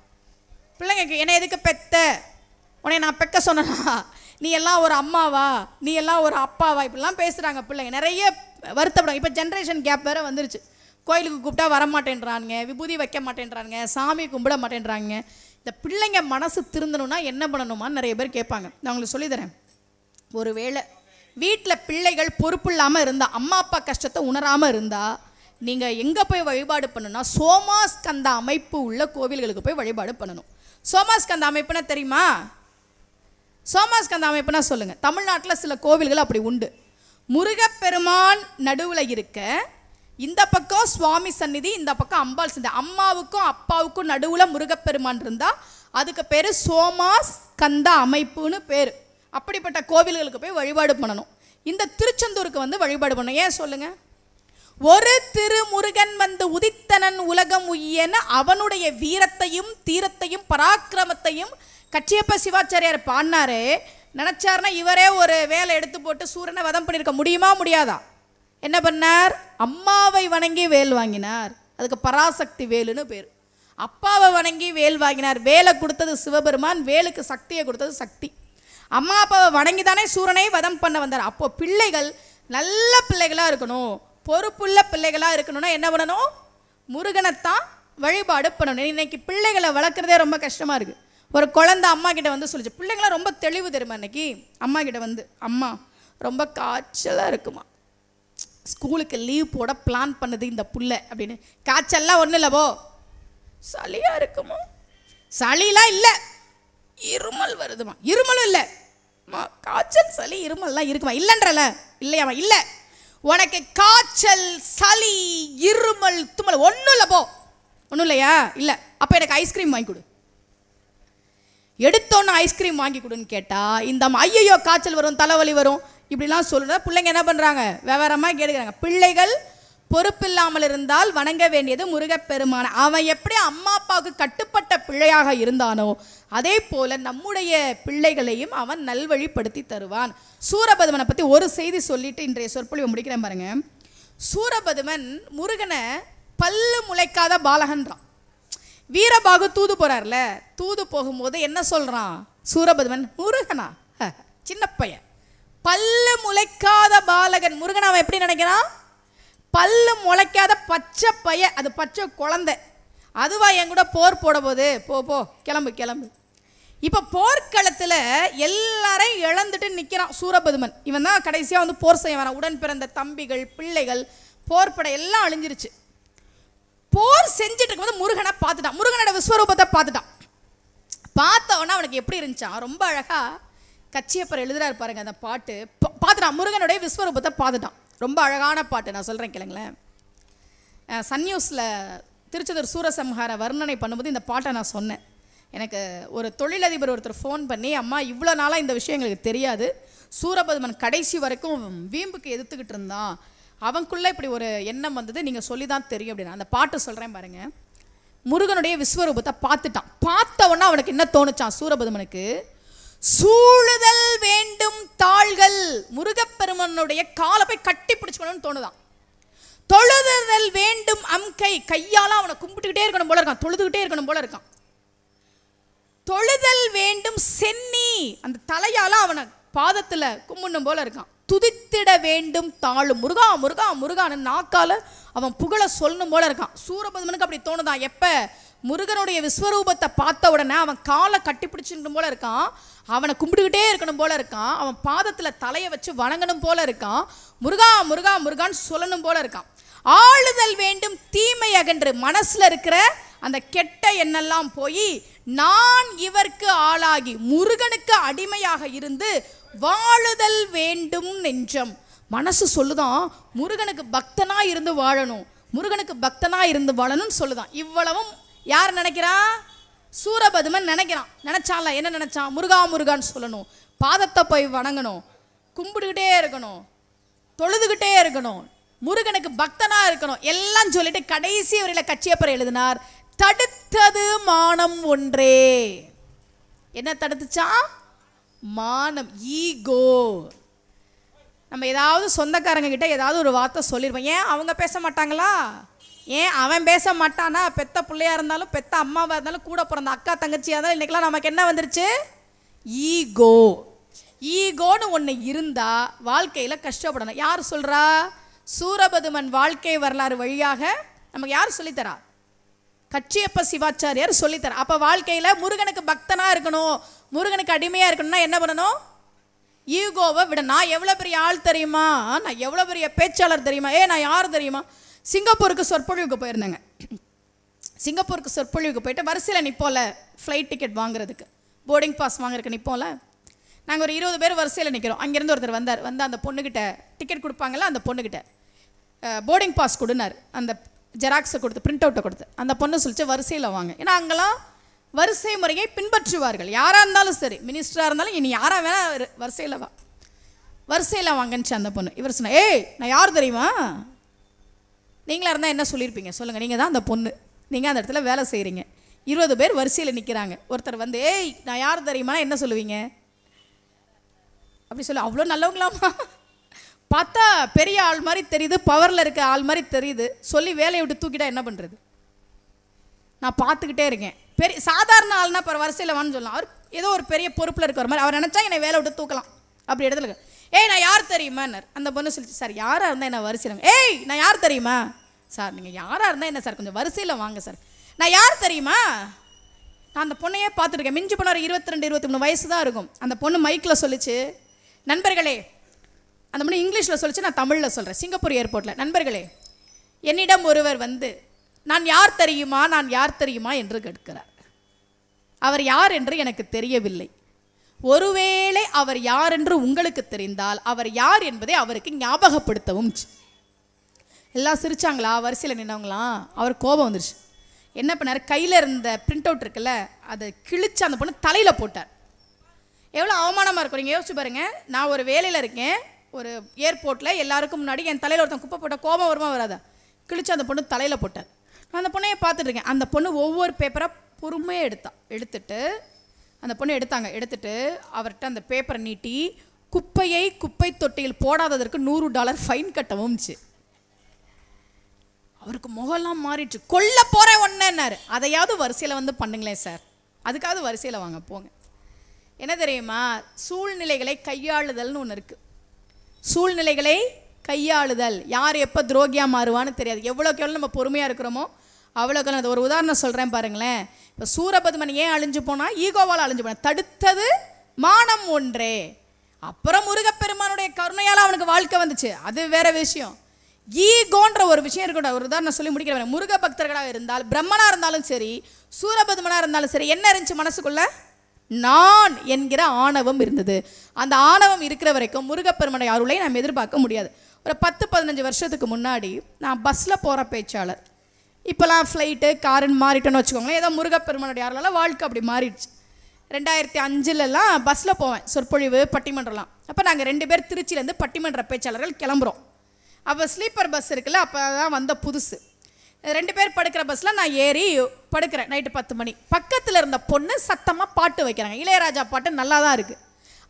பிள்ளைங்க என்னை எதுக்கு பெத்த உன்னை நான் பெக்க சொன்னா நீ எல்லாம் ஒரு அம்மாவா நீ எல்லாம் ஒரு அப்பாவா இப்படிலாம் பேசுகிறாங்க பிள்ளைங்க நிறைய வருத்தப்படுறாங்க இப்போ ஜென்ரேஷன் கேப் வேறு வந்துருச்சு கோயிலுக்கு கூப்பிட்டா வர மாட்டேன்றாங்க விபூதி வைக்க மாட்டேன்றானுங்க சாமி கும்பிட மாட்டேன்றாங்க இந்த பிள்ளைங்க மனசு திருந்தணும்னா என்ன பண்ணணுமான்னு நிறைய பேர் கேட்பாங்க நான் உங்களுக்கு சொல்லித்தரேன் ஒரு வேளை வீட்டில் பிள்ளைகள் பொறுப்பு இல்லாமல் இருந்தால் அம்மா அப்பா கஷ்டத்தை உணராமல் இருந்தால் நீங்கள் எங்கே போய் வழிபாடு பண்ணணும்னா சோமாஸ்கந்த அமைப்பு உள்ள கோவில்களுக்கு போய் வழிபாடு பண்ணணும் சோமாஸ்கந்த அமைப்புனா தெரியுமா சோமாஸ்கந்த அமைப்புனா சொல்லுங்கள் தமிழ்நாட்டில் சில கோவில்கள் அப்படி உண்டு முருகப்பெருமான் நடுவில் இருக்க இந்த பக்கம் சுவாமி சந்நிதி இந்த பக்கம் அம்பாள் சந்நிதி அம்மாவுக்கும் அப்பாவுக்கும் நடுவில் முருகப்பெருமான் இருந்தால் அதுக்கு பேர் சோமா கந்த அமைப்புன்னு பேர் அப்படிப்பட்ட கோவில்களுக்கு போய் வழிபாடு பண்ணணும் இந்த திருச்செந்தூருக்கு வந்து வழிபாடு பண்ணணும் ஏன் சொல்லுங்கள் ஒரு திருமுருகன் வந்து உதித்தனன் உலகம் உய்யன்னு அவனுடைய வீரத்தையும் தீரத்தையும் பராக்கிரமத்தையும் கச்சியப்ப சிவாச்சாரியார் பாடினாரு நினச்சாருன்னா இவரே ஒரு வேலை எடுத்து போட்டு சூரியனை வதம் பண்ணியிருக்க முடியுமா முடியாதா என்ன பண்ணார் அம்மாவை வணங்கி வேல் வாங்கினார் அதுக்கு பராசக்தி வேலுன்னு பேர் அப்பாவை வணங்கி வேல் வாங்கினார் வேலை கொடுத்தது சிவபெருமான் வேலுக்கு சக்தியை கொடுத்தது சக்தி அம்மா அப்பாவை வணங்கி தானே சூரனை வதம் பண்ண வந்தார் அப்போ பிள்ளைகள் நல்ல பிள்ளைகளாக இருக்கணும் பொறுப்புள்ள பிள்ளைகளாக இருக்கணும்னா என்ன பண்ணணும் முருகனைத்தான் வழிபாடு பண்ணணும் இன்றைக்கி பிள்ளைகளை வளர்க்குறதே ரொம்ப கஷ்டமாக இருக்குது ஒரு குழந்த அம்மா கிட்ட வந்து சொல்லிச்சு பிள்ளைங்களாம் ரொம்ப தெளிவு தெரியுமா இன்னைக்கு அம்மா கிட்ட வந்து அம்மா ரொம்ப காய்ச்சலாக இருக்குமா ஸ்கூலுக்கு லீவ் போட பிளான் பண்ணுது இந்த புள்ள அப்படின்னு காய்ச்சல்லாம் ஒன்றும் இல்லவோ சளியாக இருக்குமா சளிலாம் இல்லை இருமல் வருதுமா இருமலும் இல்லை காய்ச்சல் சளி இருமல்லாம் இருக்குமா இல்லைன்றல இல்லையாமா இல்லை உனக்கு காய்ச்சல் சளி இருமல் தும்மல் ஒன்றும் இல்லை போ ஒன்றும் இல்லையா இல்லை அப்போ எனக்கு ஐஸ்கிரீம் வாங்கி கொடு எடுத்தோன்னு ஐஸ்கிரீம் வாங்கி கொடுன்னு கேட்டால் இந்த ஐயையோ காய்ச்சல் வரும் தலைவலி வரும் இப்படிலாம் சொல்லுற பிள்ளைங்க என்ன பண்ணுறாங்க விவரமாக கேட்குறாங்க பிள்ளைகள் பொறுப்பில்லாமல் இருந்தால் வணங்க வேண்டியது முருகப்பெருமான அவன் எப்படி அம்மா அப்பாவுக்கு கட்டுப்பட்ட பிள்ளையாக இருந்தானோ அதே போல் நம்முடைய பிள்ளைகளையும் அவன் நல்வழிப்படுத்தி தருவான் சூரபதுமனை பற்றி ஒரு செய்தி சொல்லிட்டு இன்றைய சொற்பொழிவு முடிக்கிறேன் பாருங்க சூரபதுமன் முருகனை பல்லு முளைக்காத பாலகன்றான் வீரபாகு தூது போகிறார்ல தூது போகும்போது என்ன சொல்கிறான் சூரபதுமன் முருகனா [laughs] சின்ன பையன் பல்லு முளைக்காத பாலகன் முருகன் அவன் எப்படி நினைக்கிறான் பல்லு முளைக்காத பச்சை பைய அது பச்சை குழந்தை அதுவா என் கூட போர் போட போது போ போ கிளம்பு கிளம்பு இப்போ போர்க்களத்தில் எல்லாரையும் இழந்துட்டு நிற்கிறான் சூரபதுமன் இவன் தான் கடைசியாக வந்து போர் செய்ய வரான் உடன் பிறந்த தம்பிகள் பிள்ளைகள் போர்படை எல்லாம் அழிஞ்சிருச்சு போர் செஞ்சுட்டு இருக்கும்போது முருகனை பார்த்துட்டான் முருகனோட விஸ்வரூபத்தை பார்த்துட்டான் பார்த்தவொன்னே அவனுக்கு எப்படி இருந்துச்சான் ரொம்ப அழகாக கச்சியப்பர் எழுதுறாரு பாருங்க அந்த பாட்டு பார்த்துட்டான் முருகனுடைய விஸ்வரூபத்தை பார்த்துட்டான் ரொம்ப அழகான பாட்டு நான் சொல்கிறேன் சன் நியூஸில் திருச்செந்தூர் சூரசம்ஹார வர்ணனை பண்ணும்போது இந்த பாட்டை நான் சொன்னேன் எனக்கு ஒரு தொழிலதிபர் ஒருத்தர் ஃபோன் பண்ணி அம்மா இவ்வளோ நாளாக இந்த விஷயம் எங்களுக்கு தெரியாது சூரபதுமன் கடைசி வரைக்கும் வீம்புக்கு எதிர்த்துக்கிட்டு இருந்தான் அவனுக்குள்ளே இப்படி ஒரு எண்ணம் வந்தது நீங்கள் சொல்லி தான் தெரியும் அப்படின்னு அந்த பாட்டை சொல்கிறேன் பாருங்கள் முருகனுடைய விஸ்வரூபத்தை பார்த்துட்டான் பார்த்த உடனே அவனுக்கு என்ன தோணுச்சான் சூரபதுமனுக்கு சூழுதல் வேண்டும் தாள்கள் முருகப்பெருமனுடைய காலை போய் கட்டி பிடிச்சுக்கணும்னு தோணுதான் தொழுதுதல் வேண்டும் அம்கை கையால் அவனை கும்பிட்டுக்கிட்டே இருக்கணும் போல இருக்கான் தொழுதுகிட்டே இருக்கணும் போல இருக்கான் தொழுதல் வேண்டும் சென்னி அந்த தலையால் அவனை பாதத்தில் கும்பிடணும் போல இருக்கான் துதித்திட வேண்டும் தாழ் முருகா முருகா முருகான்னு நாக்கால் அவன் புகழ சொல்லணும் போல இருக்கான் சூரபதுமனுக்கு அப்படி தோணுதான் எப்போ முருகனுடைய விஸ்வரூபத்தை பார்த்த உடனே அவன் காலை கட்டிப்பிடிச்சிடணும் போல இருக்கான் அவனை கும்பிட்டுக்கிட்டே இருக்கணும் போல இருக்கான் அவன் பாதத்தில் தலையை வச்சு வணங்கணும் போல இருக்கான் முருகா முருகா முருகான்னு சொல்லணும் போல இருக்கான் ஆளுதல் வேண்டும் தீமை அகன்று மனசில் இருக்கிற அந்த கெட்ட எண்ணெல்லாம் போய் நான் இவர்க்கு ஆளாகி முருகனுக்கு அடிமையாக இருந்து வாழுதல் வேண்டும் நெஞ்சம் மனசு சொல்லுதான் முருகனுக்கு பக்தனாக இருந்து வாழணும் முருகனுக்கு பக்தனாக இருந்து வாழணும்னு சொல்லுதான் இவ்வளவும் யார் நினைக்கிறான் சூரபதுமன் நினைக்கிறான் நினைச்சால என்ன நினைச்சான் முருகா முருகான்னு சொல்லணும் பாதத்தை போய் வணங்கணும் கும்பிட்டுக்கிட்டே இருக்கணும் தொழுதுகிட்டே இருக்கணும் முருகனுக்கு பக்தனாக இருக்கணும் எல்லாம் சொல்லிட்டு கடைசி வரையில் கட்சியப்பறை எழுதினார் தடுத்தது மானம் ஒன்றே என்ன தடுத்துச்சா மானம் ஈகோ நம்ம ஏதாவது சொந்தக்காரங்க கிட்ட ஏதாவது ஒரு வார்த்தை சொல்லிருவேன் ஏன் அவங்க பேச மாட்டாங்களா ஏன் அவன் பேச மாட்டானா பெத்த பிள்ளையாக இருந்தாலும் பெத்த அம்மாவாக இருந்தாலும் கூட பிறந்த அக்கா தங்கச்சியாக இருந்தாலும் இன்றைக்கெலாம் நமக்கு என்ன வந்துருச்சு ஈகோ ஈகோன்னு ஒன்று இருந்தால் வாழ்க்கையில் கஷ்டப்படணும் யார் சொல்கிறா சூரபதுமன் வாழ்க்கை வரலாறு வழியாக நமக்கு யார் சொல்லித்தரா கட்சியப்ப சிவாச்சாரியார் சொல்லித்தர அப்போ வாழ்க்கையில் முருகனுக்கு பக்தனாக இருக்கணும் முருகனுக்கு அடிமையாக இருக்கணும்னா என்ன பண்ணணும் ஈகோவை விட நான் எவ்வளோ பெரிய ஆள் தெரியுமா நான் எவ்வளோ பெரிய பேச்சாளர் தெரியுமா ஏ நான் யார் தெரியுமா சிங்கப்பூருக்கு சொற்பொழிவுக்கு போயிருந்தேங்க சிங்கப்பூருக்கு சொற்பொழிவுக்கு போயிட்டு வரிசையில் நிற்போம்ல ஃப்ளைட் டிக்கெட் வாங்குறதுக்கு போர்டிங் பாஸ் வாங்குறதுக்கு நிற்போம்ல நாங்கள் ஒரு இருபது பேர் வரிசையில் நிற்கிறோம் அங்கேருந்து ஒருத்தர் வந்தார் வந்து அந்த பொண்ணுக்கிட்ட டிக்கெட் கொடுப்பாங்கள அந்த பொண்ணுக்கிட்ட போர்டிங் பாஸ் கொடுனார் அந்த ஜெராக்ஸை கொடுத்து பிரிண்ட் அவுட்டை கொடுத்து அந்த பொண்ணு சொல்லிச்சு வரிசையில் வாங்க ஏன்னா அங்கெல்லாம் வரிசை முறையை பின்பற்றுவார்கள் யாராக இருந்தாலும் சரி மினிஸ்டராக இருந்தாலும் இனி யாராக வேணால் வரிசையில் வா வரிசையில் வாங்கன்னுச்சு அந்த பொண்ணு இவர் சொன்ன ஏய் நான் யார் தெரியுமா நீங்களாக இருந்தால் என்ன சொல்லியிருப்பீங்க சொல்லுங்கள் நீங்கள் தான் அந்த பொண்ணு நீங்கள் அந்த இடத்துல வேலை செய்கிறீங்க இருபது பேர் வரிசையில் நிற்கிறாங்க ஒருத்தர் வந்து ஏய் நான் யார் தெரியுமானா என்ன சொல்லுவீங்க அப்படி சொல்லு அவ்வளோ நல்லவங்களாமா பார்த்தா பெரிய ஆள் மாதிரி தெரியுது பவரில் இருக்க ஆள் மாதிரி தெரியுது சொல்லி வேலையை விட்டு தூக்கிட்டா என்ன பண்ணுறது நான் பார்த்துக்கிட்டே இருக்கேன் பெரிய சாதாரண ஆள்னா அப்புறம் வரிசையில் வான்னு சொல்லலாம் அவர் ஏதோ ஒரு பெரிய பொறுப்பில் இருக்கிற மாதிரி அவர் நினச்சா என்னை வேலை விட்டு தூக்கலாம் அப்படி இடத்துல ஏய் நான் யார் தெரியுமான்னு அந்த பொண்ணு சொல்லிச்சு சார் யாராக இருந்தால் என்ன வரிசையில் ஏய் நான் யார் தெரியுமா சார் நீங்கள் யாராக இருந்தால் என்ன சார் கொஞ்சம் வரிசையில் வாங்க சார் நான் யார் தெரியுமா நான் அந்த பொண்ணையே பார்த்துருக்கேன் மிஞ்சி போன ஒரு இருபத்தி ரெண்டு இருபத்தி மூணு வயசு தான் இருக்கும் அந்த பொண்ணு மைக்கில் சொல்லிச்சு நண்பர்களே அந்த பொண்ணு இங்கிலீஷில் சொல்லிச்சு நான் தமிழில் சொல்கிறேன் சிங்கப்பூர் ஏர்போர்ட்டில் நண்பர்களே என்னிடம் ஒருவர் வந்து நான் யார் தெரியுமா நான் யார் தெரியுமா என்று கேட்கிறார் அவர் யார் என்று எனக்கு தெரியவில்லை ஒருவேளை அவர் யார் என்று உங்களுக்கு தெரிந்தால் அவர் யார் என்பதை அவருக்கு ஞாபகப்படுத்தவும் எல்லாம் சிரிச்சாங்களா வரிசையில் நின்னவங்களா அவர் கோபம் வந்துருச்சு என்ன பண்ணார் கையில் இருந்த பிரிண்ட் அவுட் இருக்குல்ல அதை கிழிச்சு அந்த பொண்ணு தலையில் போட்டார் எவ்வளோ அவமானமாக இருக்கும் நீங்கள் யோசிச்சு பாருங்கள் நான் ஒரு வேலையில் இருக்கேன் ஒரு ஏர்போர்ட்டில் எல்லாருக்கும் முன்னாடி என் தலையில் ஒருத்தன் குப்பை போட்டால் கோபம் வருமா வராதா கிழிச்சு அந்த பொண்ணு தலையில் போட்டார் நான் அந்த பொண்ணையே பார்த்துட்ருக்கேன் அந்த பொண்ணு ஒவ்வொரு பேப்பராக பொறுமையாக எடுத்தான் எடுத்துட்டு அந்த பொண்ணு எடுத்தாங்க எடுத்துட்டு அவர்கிட்ட அந்த பேப்பரை நீட்டி குப்பையை குப்பை தொட்டியில் போடாததற்கு நூறு டாலர் ஃபைன் கட்டவும்ச்சு அவருக்கு முகம்லாம் மாறிடுச்சு கொல்ல போகிற ஒன்றுன்னாரு அதையாவது வரிசையில் வந்து பண்ணுங்களேன் சார் அதுக்காவது வரிசையில் வாங்க போங்க என்ன தெரியுமா சூழ்நிலைகளை கையாளுதல்னு ஒன்று இருக்குது சூழ்நிலைகளை கையாளுதல் யார் எப்போ துரோகியாக மாறுவான்னு தெரியாது எவ்வளோக்கு எவ்வளோ நம்ம பொறுமையாக இருக்கிறோமோ அவ்வளோக்கெல்லாம் அது ஒரு உதாரணம் சொல்கிறேன் பாருங்களேன் இப்போ சூரபத்மன் ஏன் அழிஞ்சு போனால் ஈகோவால் அழிஞ்சு போனால் தடுத்தது மானம் ஒன்றே அப்புறம் முருகப்பெருமானுடைய கருணையால் அவனுக்கு வாழ்க்கை வந்துச்சு அது வேற விஷயம் ஈகோன்ற ஒரு விஷயம் இருக்கட்டும் ஒரு உதாரணம் சொல்லி முடிக்கிற முருக பக்தர்களாக இருந்தால் பிரம்மனாக இருந்தாலும் சரி சூரபதுமனாக இருந்தாலும் சரி என்ன இருந்துச்சு மனசுக்குள்ள நான் என்கிற ஆணவம் இருந்தது அந்த ஆணவம் இருக்கிற வரைக்கும் முருகப்பெருமனை அருளை நாம் எதிர்பார்க்க முடியாது ஒரு பத்து பதினஞ்சு வருஷத்துக்கு முன்னாடி நான் பஸ்ஸில் போகிற பேச்சாளர் இப்போலாம் ஃப்ளைட்டு காருன்னு மாறிட்டோன்னு வச்சுக்கோங்களேன் ஏதோ முருகப்பெருமானுடைய யாரெல்லாம் வாழ்க்கை அப்படி மாறிடுச்சு ரெண்டாயிரத்தி அஞ்சுலலாம் பஸ்ஸில் போவேன் சொற்பொழிவு பட்டிமன்றம்லாம் அப்போ நாங்கள் ரெண்டு பேர் திருச்சியிலேருந்து பட்டிமன்ற பேச்சாளர்கள் கிளம்புறோம் அப்போ ஸ்லீப்பர் பஸ் இருக்குல்ல அப்போ தான் வந்த புதுசு ரெண்டு பேர் படுக்கிற பஸ்ஸில் நான் ஏறி படுக்கிறேன் நைட்டு பத்து மணி பக்கத்தில் இருந்த பொண்ணு சத்தமாக பாட்டு வைக்கிறாங்க இளையராஜா பாட்டு நல்லா தான் இருக்குது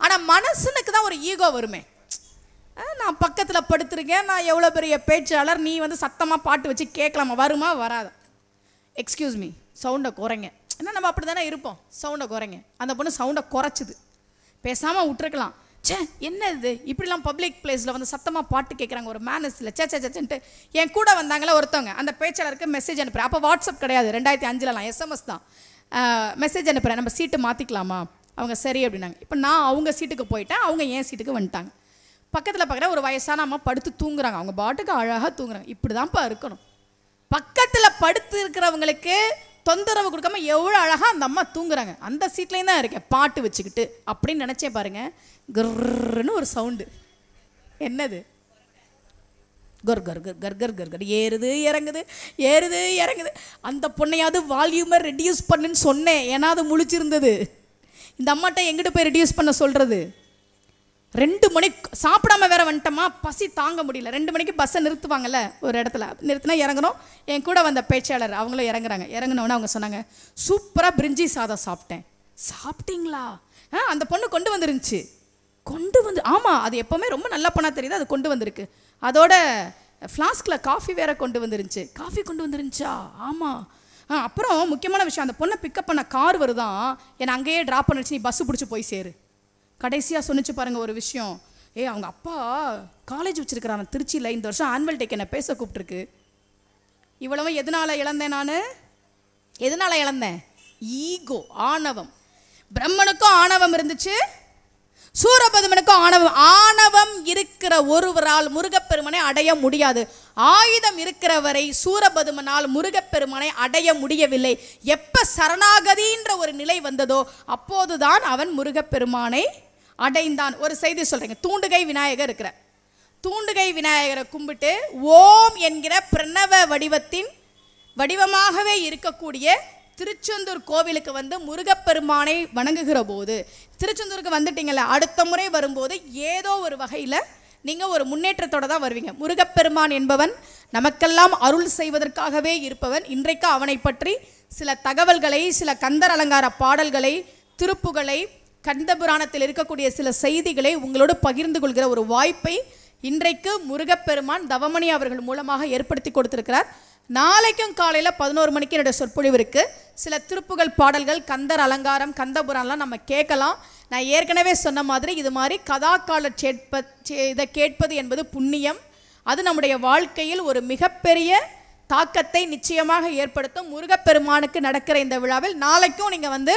ஆனால் மனசனுக்கு தான் ஒரு ஈகோ வருமே நான் பக்கத்தில் படுத்துருக்கேன் நான் எவ்வளோ பெரிய பேச்சாளர் நீ வந்து சத்தமாக பாட்டு வச்சு கேட்கலாமா வருமா வராதா எக்ஸ்கியூஸ் மீ சவுண்டை குறைங்க ஏன்னா நம்ம அப்படி தானே இருப்போம் சவுண்டை குறைங்க அந்த பொண்ணு சவுண்டை குறைச்சிது பேசாமல் விட்டுருக்கலாம் சே என்ன இது இப்படிலாம் பப்ளிக் பிளேஸில் வந்து சத்தமாக பாட்டு கேட்குறாங்க ஒரு மேனஸில் சே சே சேச்சேன்ட்டு என் கூட வந்தாங்களே ஒருத்தவங்க அந்த பேச்சாளருக்கு மெசேஜ் அனுப்புகிறேன் அப்போ வாட்ஸ்அப் கிடையாது ரெண்டாயிரத்தி அஞ்சிலலாம் எஸ்எம்எஸ் தான் மெசேஜ் அனுப்புகிறேன் நம்ம சீட்டு மாற்றிக்கலாமா அவங்க சரி அப்படின்னாங்க இப்போ நான் அவங்க சீட்டுக்கு போயிட்டேன் அவங்க என் சீட்டுக்கு வந்துட்டாங்க பக்கத்தில் பார்க்குற ஒரு வயசான அம்மா படுத்து தூங்குறாங்க அவங்க பாட்டுக்கு அழகாக தூங்குறாங்க இப்படி தான்ப்பா இருக்கணும் பக்கத்தில் படுத்து இருக்கிறவங்களுக்கு தொந்தரவு கொடுக்காம எவ்வளோ அழகாக அந்த அம்மா தூங்குறாங்க அந்த சீட்லேயும் தான் இருக்கேன் பாட்டு வச்சுக்கிட்டு அப்படின்னு நினச்சே பாருங்கள் கர்ன்னு ஒரு சவுண்டு என்னது கர் கர் கர் கர் கர் கர் கர் ஏறுது இறங்குது ஏறுது இறங்குது அந்த பொண்ணையாவது வால்யூமை ரெடியூஸ் பண்ணுன்னு சொன்னேன் ஏன்னா அது முழிச்சிருந்தது இந்த அம்மாட்ட எங்கிட்ட போய் ரெடியூஸ் பண்ண சொல்கிறது ரெண்டு மணிக்கு சாப்பிடாம வேற வந்துட்டோமா பசி தாங்க முடியல ரெண்டு மணிக்கு பஸ்ஸை நிறுத்துவாங்கல்ல ஒரு இடத்துல நிறுத்தினா இறங்கணும் என் கூட வந்த பேச்சாளர் அவங்களும் இறங்குறாங்க இறங்கினோன்னு அவங்க சொன்னாங்க சூப்பராக பிரிஞ்சி சாதம் சாப்பிட்டேன் சாப்பிட்டீங்களா ஆ அந்த பொண்ணு கொண்டு வந்துருந்துச்சு கொண்டு வந்து ஆமாம் அது எப்போவுமே ரொம்ப நல்லா பண்ணால் தெரியுது அது கொண்டு வந்திருக்கு அதோட ஃப்ளாஸ்கில் காஃபி வேற கொண்டு வந்துருந்துச்சு காஃபி கொண்டு வந்துருந்துச்சா ஆமாம் ஆ அப்புறம் முக்கியமான விஷயம் அந்த பொண்ணை பிக்கப் பண்ண கார் வருதான் என்னை அங்கேயே ட்ராப் பண்ணிடுச்சு நீ பஸ்ஸு பிடிச்சி போய் சேரு கடைசியாக சொன்னிச்சு பாருங்கள் ஒரு விஷயம் ஏ அவங்க அப்பா காலேஜ் வச்சுருக்கிறான் திருச்சியில் இந்த வருஷம் ஆனுவல் டேக் என்னை பேச கூப்பிட்ருக்கு இவ்வளவும் எதனால் இழந்தேன் நான் எதனால் இழந்தேன் ஈகோ ஆணவம் பிரம்மனுக்கும் ஆணவம் இருந்துச்சு சூரபதுமனுக்கும் ஆணவம் ஆணவம் இருக்கிற ஒருவரால் முருகப்பெருமனை அடைய முடியாது ஆயுதம் இருக்கிறவரை சூரபதுமனால் முருகப்பெருமனை அடைய முடியவில்லை எப்ப சரணாகதின்ற ஒரு நிலை வந்ததோ அப்போதுதான் அவன் முருகப்பெருமானை அடைந்தான் ஒரு செய்தி சொல்கிறீங்க தூண்டுகை விநாயகர் இருக்கிற தூண்டுகை விநாயகரை கும்பிட்டு ஓம் என்கிற பிரணவ வடிவத்தின் வடிவமாகவே இருக்கக்கூடிய திருச்செந்தூர் கோவிலுக்கு வந்து முருகப்பெருமானை வணங்குகிற போது திருச்செந்தூருக்கு வந்துட்டீங்களே அடுத்த முறை வரும்போது ஏதோ ஒரு வகையில் நீங்கள் ஒரு முன்னேற்றத்தோடு தான் வருவீங்க முருகப்பெருமான் என்பவன் நமக்கெல்லாம் அருள் செய்வதற்காகவே இருப்பவன் இன்றைக்கு அவனை பற்றி சில தகவல்களை சில கந்தர் அலங்கார பாடல்களை திருப்புகளை கந்த புராணத்தில் இருக்கக்கூடிய சில செய்திகளை உங்களோடு பகிர்ந்து கொள்கிற ஒரு வாய்ப்பை இன்றைக்கு முருகப்பெருமான் தவமணி அவர்கள் மூலமாக ஏற்படுத்தி கொடுத்திருக்கிறார் நாளைக்கும் காலையில் பதினோரு மணிக்கு என்னுடைய சொற்பொழிவு இருக்குது சில திருப்புகள் பாடல்கள் கந்தர் அலங்காரம் கந்தபுரான்லாம் நம்ம கேட்கலாம் நான் ஏற்கனவே சொன்ன மாதிரி இது மாதிரி கதாக்கால சேட்ப இதை கேட்பது என்பது புண்ணியம் அது நம்முடைய வாழ்க்கையில் ஒரு மிகப்பெரிய தாக்கத்தை நிச்சயமாக ஏற்படுத்தும் முருகப்பெருமானுக்கு நடக்கிற இந்த விழாவில் நாளைக்கும் நீங்கள் வந்து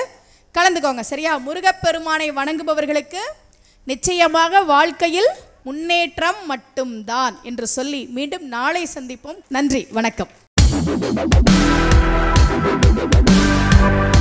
கலந்துக்கோங்க சரியா முருகப்பெருமானை வணங்குபவர்களுக்கு நிச்சயமாக வாழ்க்கையில் முன்னேற்றம் மட்டும்தான் என்று சொல்லி மீண்டும் நாளை சந்திப்போம் நன்றி வணக்கம்